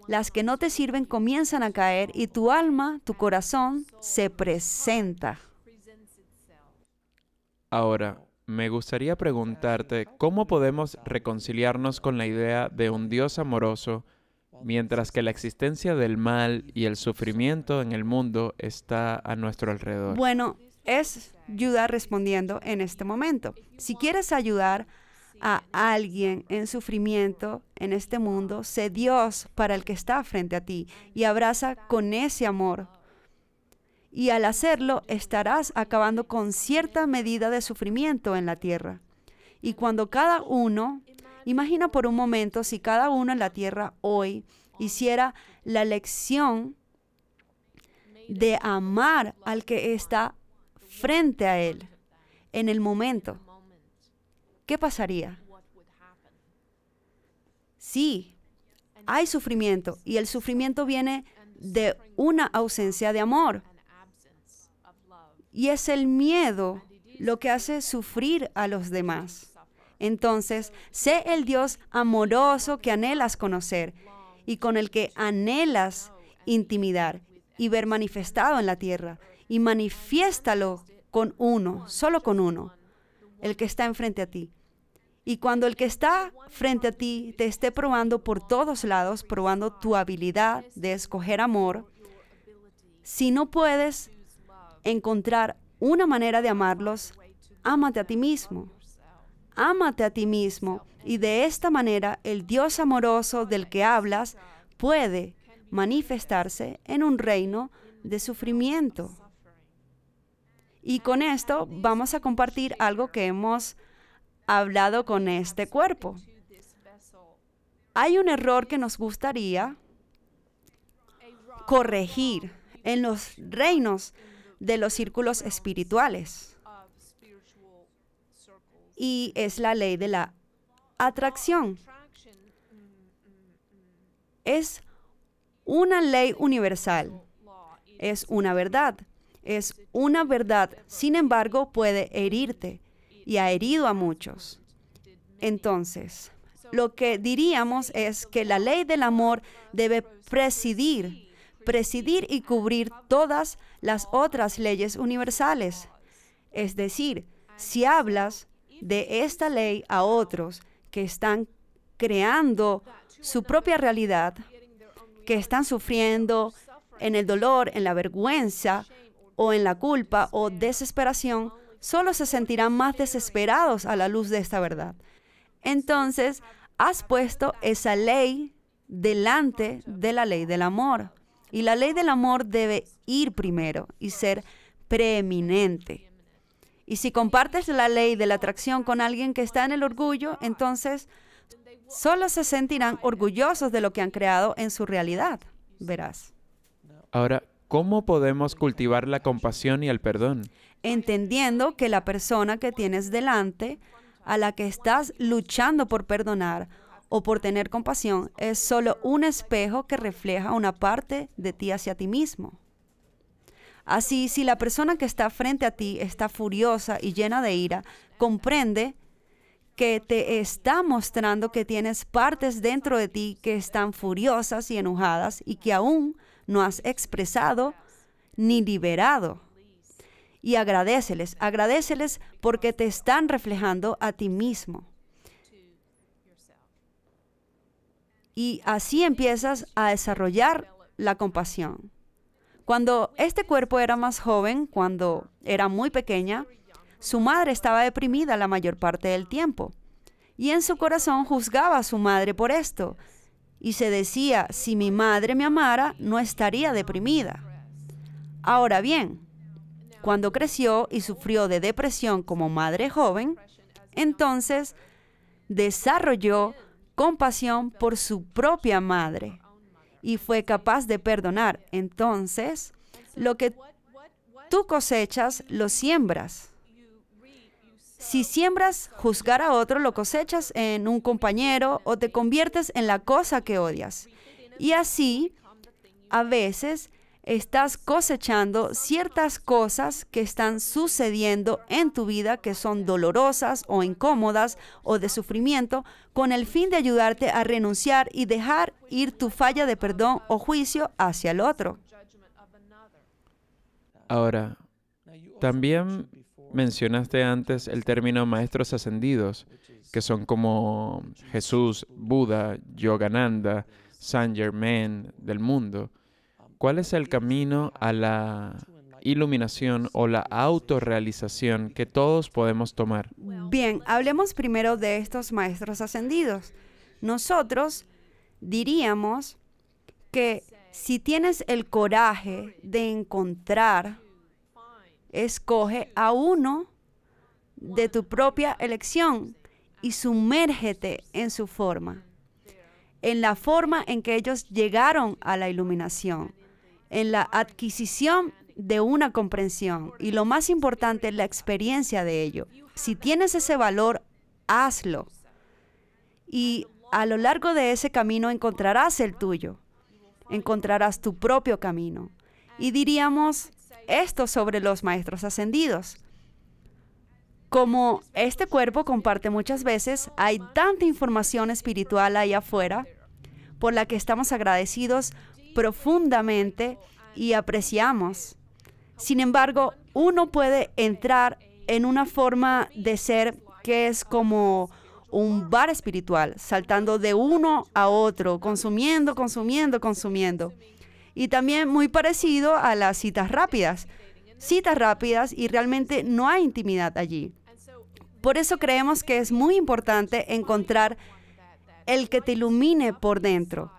las que no te sirven comienzan a caer y tu alma, tu corazón, se presenta. Ahora, me gustaría preguntarte cómo podemos reconciliarnos con la idea de un Dios amoroso mientras que la existencia del mal y el sufrimiento en el mundo está a nuestro alrededor. Bueno, es ayudar respondiendo en este momento. Si quieres ayudar, a alguien en sufrimiento en este mundo, sé Dios para el que está frente a ti y abraza con ese amor. Y al hacerlo estarás acabando con cierta medida de sufrimiento en la tierra. Y cuando cada uno, imagina por un momento si cada uno en la tierra hoy hiciera la lección de amar al que está frente a él en el momento ¿Qué pasaría? Sí, hay sufrimiento y el sufrimiento viene de una ausencia de amor. Y es el miedo lo que hace sufrir a los demás. Entonces, sé el Dios amoroso que anhelas conocer y con el que anhelas intimidar y ver manifestado en la tierra. Y manifiéstalo con uno, solo con uno, el que está enfrente a ti. Y cuando el que está frente a ti te esté probando por todos lados, probando tu habilidad de escoger amor, si no puedes encontrar una manera de amarlos, ámate a ti mismo. Ámate a ti mismo. Y de esta manera el Dios amoroso del que hablas puede manifestarse en un reino de sufrimiento. Y con esto vamos a compartir algo que hemos hablado con este cuerpo. Hay un error que nos gustaría corregir en los reinos de los círculos espirituales. Y es la ley de la atracción. Es una ley universal. Es una verdad. Es una verdad. Sin embargo, puede herirte y ha herido a muchos. Entonces, lo que diríamos es que la ley del amor debe presidir, presidir y cubrir todas las otras leyes universales. Es decir, si hablas de esta ley a otros que están creando su propia realidad, que están sufriendo en el dolor, en la vergüenza o en la culpa o desesperación, solo se sentirán más desesperados a la luz de esta verdad. Entonces, has puesto esa ley delante de la ley del amor. Y la ley del amor debe ir primero y ser preeminente. Y si compartes la ley de la atracción con alguien que está en el orgullo, entonces solo se sentirán orgullosos de lo que han creado en su realidad. Verás. Ahora, ¿cómo podemos cultivar la compasión y el perdón? entendiendo que la persona que tienes delante, a la que estás luchando por perdonar o por tener compasión, es solo un espejo que refleja una parte de ti hacia ti mismo. Así, si la persona que está frente a ti está furiosa y llena de ira, comprende que te está mostrando que tienes partes dentro de ti que están furiosas y enojadas y que aún no has expresado ni liberado y agradeceles, agradeceles porque te están reflejando a ti mismo. Y así empiezas a desarrollar la compasión. Cuando este cuerpo era más joven, cuando era muy pequeña, su madre estaba deprimida la mayor parte del tiempo. Y en su corazón juzgaba a su madre por esto. Y se decía, si mi madre me amara, no estaría deprimida. Ahora bien, cuando creció y sufrió de depresión como madre joven, entonces desarrolló compasión por su propia madre y fue capaz de perdonar. Entonces, lo que tú cosechas, lo siembras. Si siembras juzgar a otro, lo cosechas en un compañero o te conviertes en la cosa que odias. Y así, a veces, estás cosechando ciertas cosas que están sucediendo en tu vida que son dolorosas o incómodas o de sufrimiento con el fin de ayudarte a renunciar y dejar ir tu falla de perdón o juicio hacia el otro. Ahora, también mencionaste antes el término maestros ascendidos, que son como Jesús, Buda, Yogananda, Saint Germain del mundo. ¿Cuál es el camino a la iluminación o la autorrealización que todos podemos tomar? Bien, hablemos primero de estos maestros ascendidos. Nosotros diríamos que si tienes el coraje de encontrar, escoge a uno de tu propia elección y sumérgete en su forma, en la forma en que ellos llegaron a la iluminación en la adquisición de una comprensión y lo más importante es la experiencia de ello. Si tienes ese valor, hazlo. Y a lo largo de ese camino encontrarás el tuyo, encontrarás tu propio camino. Y diríamos esto sobre los maestros ascendidos. Como este cuerpo comparte muchas veces, hay tanta información espiritual ahí afuera por la que estamos agradecidos profundamente y apreciamos. Sin embargo, uno puede entrar en una forma de ser que es como un bar espiritual, saltando de uno a otro, consumiendo, consumiendo, consumiendo. Y también muy parecido a las citas rápidas. Citas rápidas y realmente no hay intimidad allí. Por eso creemos que es muy importante encontrar el que te ilumine por dentro,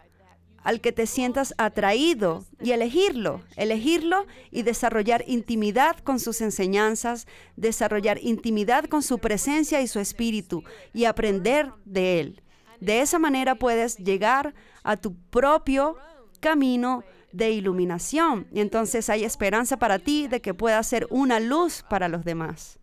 al que te sientas atraído y elegirlo, elegirlo y desarrollar intimidad con sus enseñanzas, desarrollar intimidad con su presencia y su espíritu y aprender de él. De esa manera puedes llegar a tu propio camino de iluminación. Y entonces hay esperanza para ti de que pueda ser una luz para los demás.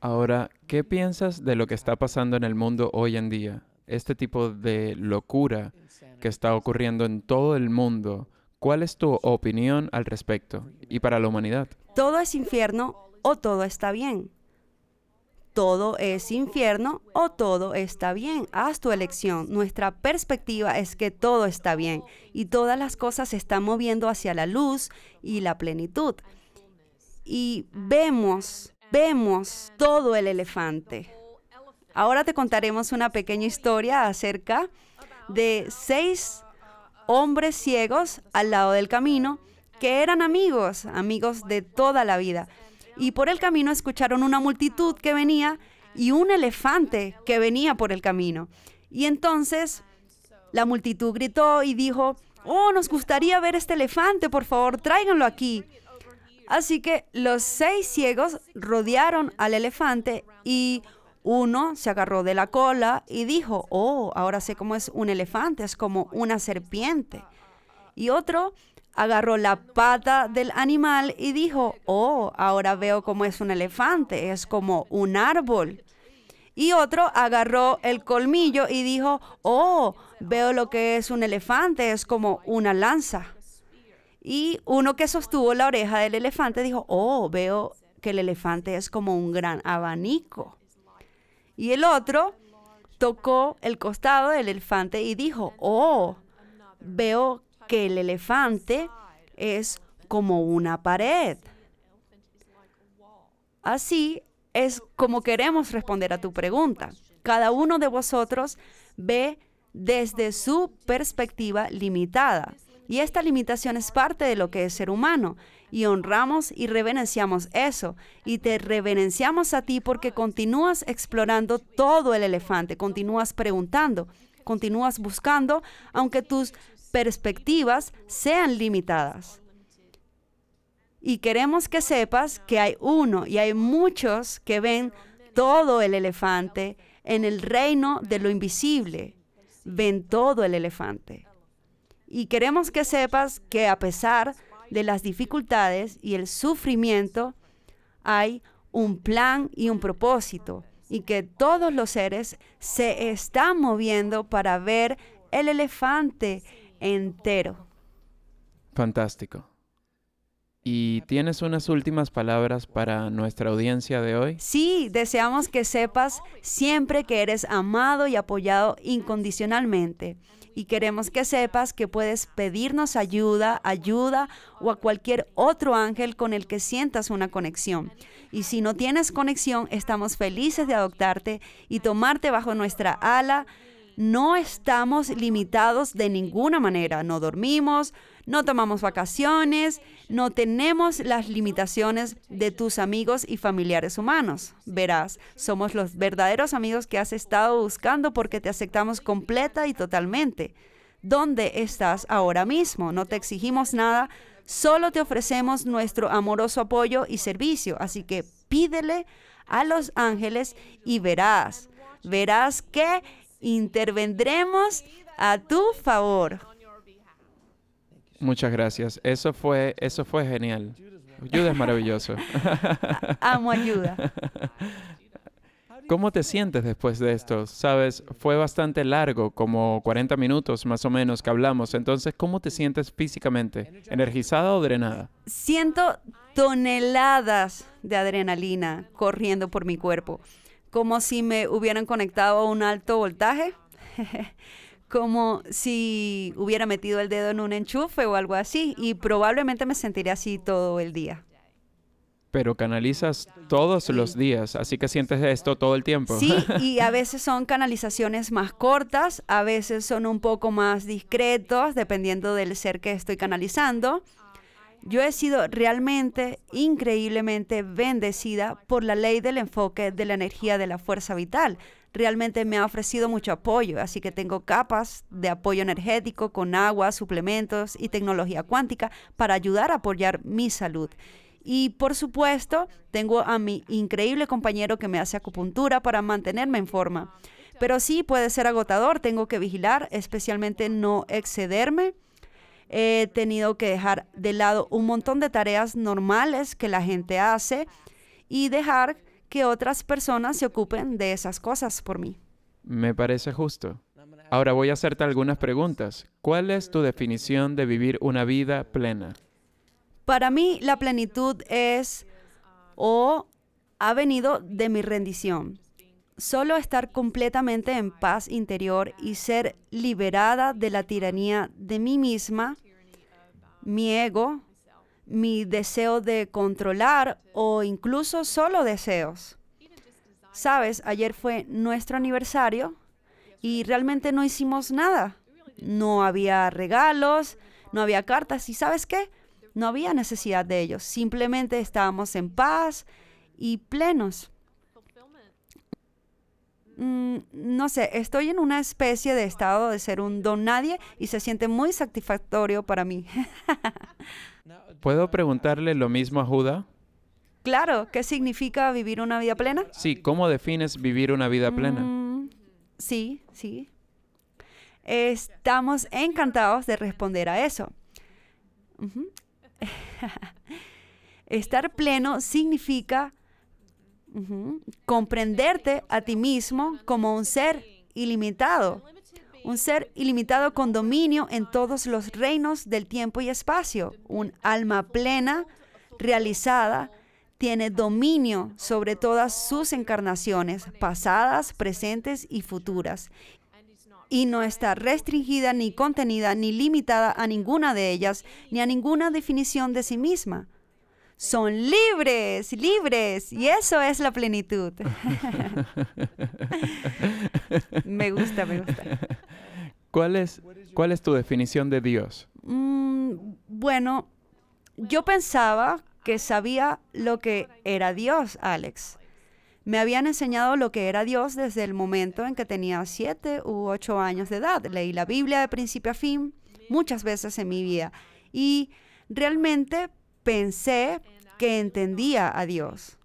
Ahora, ¿qué piensas de lo que está pasando en el mundo hoy en día? Este tipo de locura que está ocurriendo en todo el mundo. ¿Cuál es tu opinión al respecto y para la humanidad? Todo es infierno o todo está bien. Todo es infierno o todo está bien. Haz tu elección. Nuestra perspectiva es que todo está bien y todas las cosas se están moviendo hacia la luz y la plenitud. Y vemos, vemos todo el elefante. Ahora te contaremos una pequeña historia acerca de seis hombres ciegos al lado del camino que eran amigos, amigos de toda la vida. Y por el camino escucharon una multitud que venía y un elefante que venía por el camino. Y entonces la multitud gritó y dijo, oh, nos gustaría ver este elefante, por favor, tráiganlo aquí. Así que los seis ciegos rodearon al elefante y uno se agarró de la cola y dijo, oh, ahora sé cómo es un elefante, es como una serpiente. Y otro agarró la pata del animal y dijo, oh, ahora veo cómo es un elefante, es como un árbol. Y otro agarró el colmillo y dijo, oh, veo lo que es un elefante, es como una lanza. Y uno que sostuvo la oreja del elefante dijo, oh, veo que el elefante es como un gran abanico. Y el otro tocó el costado del elefante y dijo, oh, veo que el elefante es como una pared. Así es como queremos responder a tu pregunta. Cada uno de vosotros ve desde su perspectiva limitada. Y esta limitación es parte de lo que es ser humano. Y honramos y reverenciamos eso. Y te reverenciamos a ti porque continúas explorando todo el elefante, continúas preguntando, continúas buscando, aunque tus perspectivas sean limitadas. Y queremos que sepas que hay uno y hay muchos que ven todo el elefante en el reino de lo invisible. Ven todo el elefante. Y queremos que sepas que a pesar de las dificultades y el sufrimiento, hay un plan y un propósito y que todos los seres se están moviendo para ver el elefante entero. Fantástico. ¿Y tienes unas últimas palabras para nuestra audiencia de hoy? Sí, deseamos que sepas siempre que eres amado y apoyado incondicionalmente y queremos que sepas que puedes pedirnos ayuda, ayuda o a cualquier otro ángel con el que sientas una conexión. Y si no tienes conexión, estamos felices de adoptarte y tomarte bajo nuestra ala. No estamos limitados de ninguna manera, no dormimos, no tomamos vacaciones, no tenemos las limitaciones de tus amigos y familiares humanos. Verás, somos los verdaderos amigos que has estado buscando porque te aceptamos completa y totalmente. ¿Dónde estás ahora mismo? No te exigimos nada, solo te ofrecemos nuestro amoroso apoyo y servicio. Así que pídele a los ángeles y verás, verás que intervendremos a tu favor. Muchas gracias. Eso fue, eso fue genial. Judas es maravilloso. Amo ayuda. ¿Cómo te sientes después de esto? Sabes, fue bastante largo, como 40 minutos más o menos que hablamos. Entonces, ¿cómo te sientes físicamente? ¿Energizada o drenada? Siento toneladas de adrenalina corriendo por mi cuerpo, como si me hubieran conectado a un alto voltaje. como si hubiera metido el dedo en un enchufe o algo así y probablemente me sentiré así todo el día. Pero canalizas todos los días, así que sientes esto todo el tiempo. Sí, y a veces son canalizaciones más cortas, a veces son un poco más discretos, dependiendo del ser que estoy canalizando. Yo he sido realmente, increíblemente bendecida por la ley del enfoque de la energía de la fuerza vital, realmente me ha ofrecido mucho apoyo, así que tengo capas de apoyo energético con agua, suplementos y tecnología cuántica para ayudar a apoyar mi salud. Y por supuesto, tengo a mi increíble compañero que me hace acupuntura para mantenerme en forma. Pero sí puede ser agotador, tengo que vigilar, especialmente no excederme. He tenido que dejar de lado un montón de tareas normales que la gente hace y dejar que otras personas se ocupen de esas cosas por mí. Me parece justo. Ahora voy a hacerte algunas preguntas. ¿Cuál es tu definición de vivir una vida plena? Para mí, la plenitud es o ha venido de mi rendición. Solo estar completamente en paz interior y ser liberada de la tiranía de mí misma, mi ego, mi deseo de controlar o incluso solo deseos. Sabes, ayer fue nuestro aniversario y realmente no hicimos nada. No había regalos, no había cartas y sabes qué, no había necesidad de ellos. Simplemente estábamos en paz y plenos. Mm, no sé, estoy en una especie de estado de ser un don nadie y se siente muy satisfactorio para mí. ¿Puedo preguntarle lo mismo a Judá? Claro, ¿qué significa vivir una vida plena? Sí, ¿cómo defines vivir una vida plena? Mm, sí, sí. Estamos encantados de responder a eso. Estar pleno significa comprenderte a ti mismo como un ser ilimitado, un ser ilimitado con dominio en todos los reinos del tiempo y espacio. Un alma plena, realizada, tiene dominio sobre todas sus encarnaciones, pasadas, presentes y futuras, y no está restringida ni contenida ni limitada a ninguna de ellas, ni a ninguna definición de sí misma. Son libres, libres, y eso es la plenitud. me gusta, me gusta. ¿Cuál es, cuál es tu definición de Dios? Mm, bueno, yo pensaba que sabía lo que era Dios, Alex. Me habían enseñado lo que era Dios desde el momento en que tenía siete u ocho años de edad. Leí la Biblia de principio a fin muchas veces en mi vida y realmente pensé que entendía a Dios.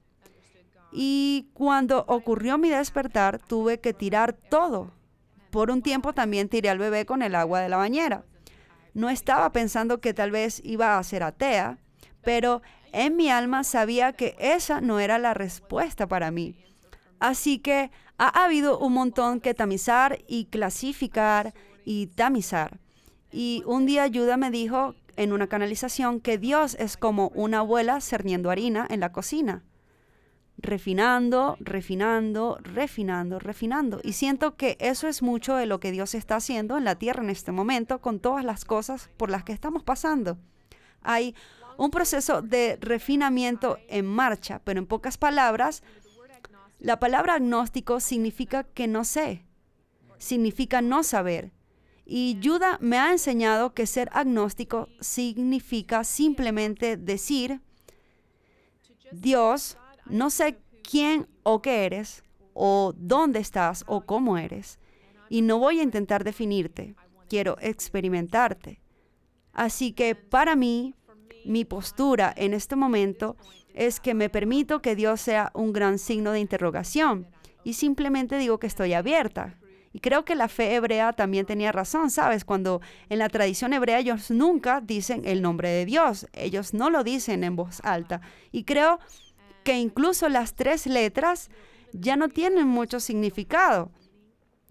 Y cuando ocurrió mi despertar, tuve que tirar todo por un tiempo también tiré al bebé con el agua de la bañera. No estaba pensando que tal vez iba a ser atea, pero en mi alma sabía que esa no era la respuesta para mí. Así que ha habido un montón que tamizar y clasificar y tamizar. Y un día ayuda me dijo en una canalización que Dios es como una abuela cerniendo harina en la cocina refinando, refinando, refinando, refinando. Y siento que eso es mucho de lo que Dios está haciendo en la tierra en este momento con todas las cosas por las que estamos pasando. Hay un proceso de refinamiento en marcha, pero en pocas palabras, la palabra agnóstico significa que no sé, significa no saber. Y Yuda me ha enseñado que ser agnóstico significa simplemente decir, Dios no sé quién o qué eres, o dónde estás, o cómo eres, y no voy a intentar definirte, quiero experimentarte. Así que para mí, mi postura en este momento es que me permito que Dios sea un gran signo de interrogación y simplemente digo que estoy abierta. Y creo que la fe hebrea también tenía razón, ¿sabes? Cuando en la tradición hebrea ellos nunca dicen el nombre de Dios, ellos no lo dicen en voz alta. Y creo que incluso las tres letras ya no tienen mucho significado.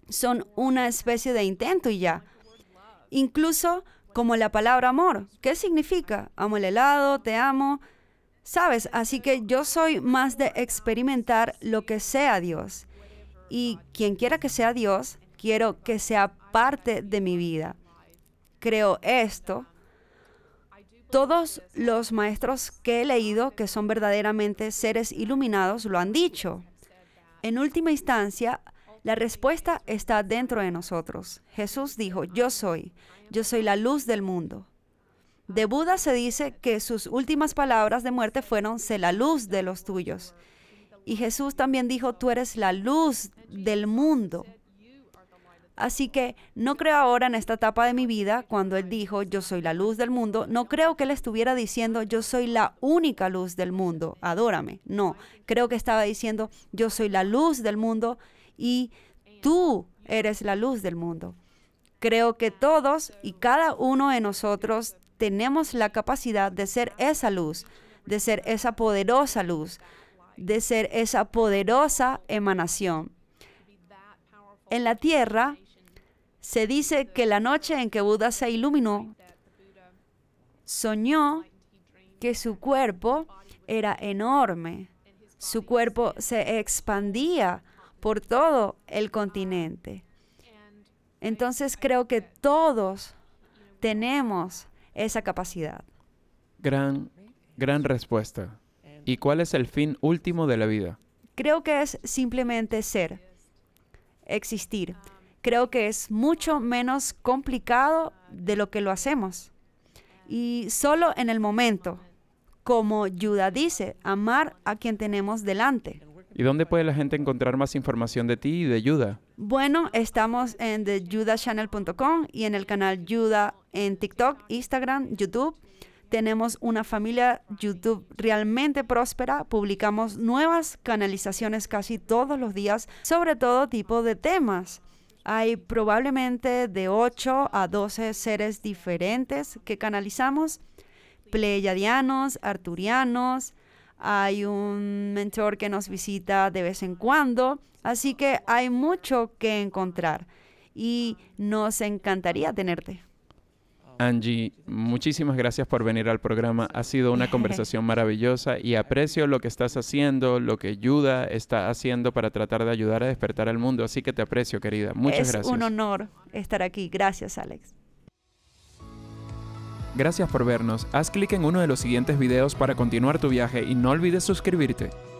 Son una especie de intento y ya. Incluso como la palabra amor. ¿Qué significa? Amo el helado, te amo. ¿Sabes? Así que yo soy más de experimentar lo que sea Dios. Y quien quiera que sea Dios, quiero que sea parte de mi vida. Creo esto todos los maestros que he leído, que son verdaderamente seres iluminados, lo han dicho. En última instancia, la respuesta está dentro de nosotros. Jesús dijo, yo soy, yo soy la luz del mundo. De Buda se dice que sus últimas palabras de muerte fueron, sé la luz de los tuyos. Y Jesús también dijo, tú eres la luz del mundo. Así que no creo ahora en esta etapa de mi vida, cuando él dijo, yo soy la luz del mundo, no creo que él estuviera diciendo, yo soy la única luz del mundo, adórame. No, creo que estaba diciendo, yo soy la luz del mundo y tú eres la luz del mundo. Creo que todos y cada uno de nosotros tenemos la capacidad de ser esa luz, de ser esa poderosa luz, de ser esa poderosa emanación. En la tierra, se dice que la noche en que Buda se iluminó, soñó que su cuerpo era enorme. Su cuerpo se expandía por todo el continente. Entonces creo que todos tenemos esa capacidad. Gran, gran respuesta. ¿Y cuál es el fin último de la vida? Creo que es simplemente ser, existir, creo que es mucho menos complicado de lo que lo hacemos. Y solo en el momento, como Yuda dice, amar a quien tenemos delante. ¿Y dónde puede la gente encontrar más información de ti y de Yuda? Bueno, estamos en puntocom y en el canal Yuda en TikTok, Instagram, YouTube. Tenemos una familia YouTube realmente próspera. Publicamos nuevas canalizaciones casi todos los días sobre todo tipo de temas. Hay probablemente de 8 a 12 seres diferentes que canalizamos, pleiadianos, arturianos, hay un mentor que nos visita de vez en cuando, así que hay mucho que encontrar y nos encantaría tenerte. Angie, muchísimas gracias por venir al programa. Ha sido una conversación maravillosa y aprecio lo que estás haciendo, lo que Yuda está haciendo para tratar de ayudar a despertar al mundo. Así que te aprecio, querida. Muchas gracias. Es un honor estar aquí. Gracias, Alex. Gracias por vernos. Haz clic en uno de los siguientes videos para continuar tu viaje y no olvides suscribirte.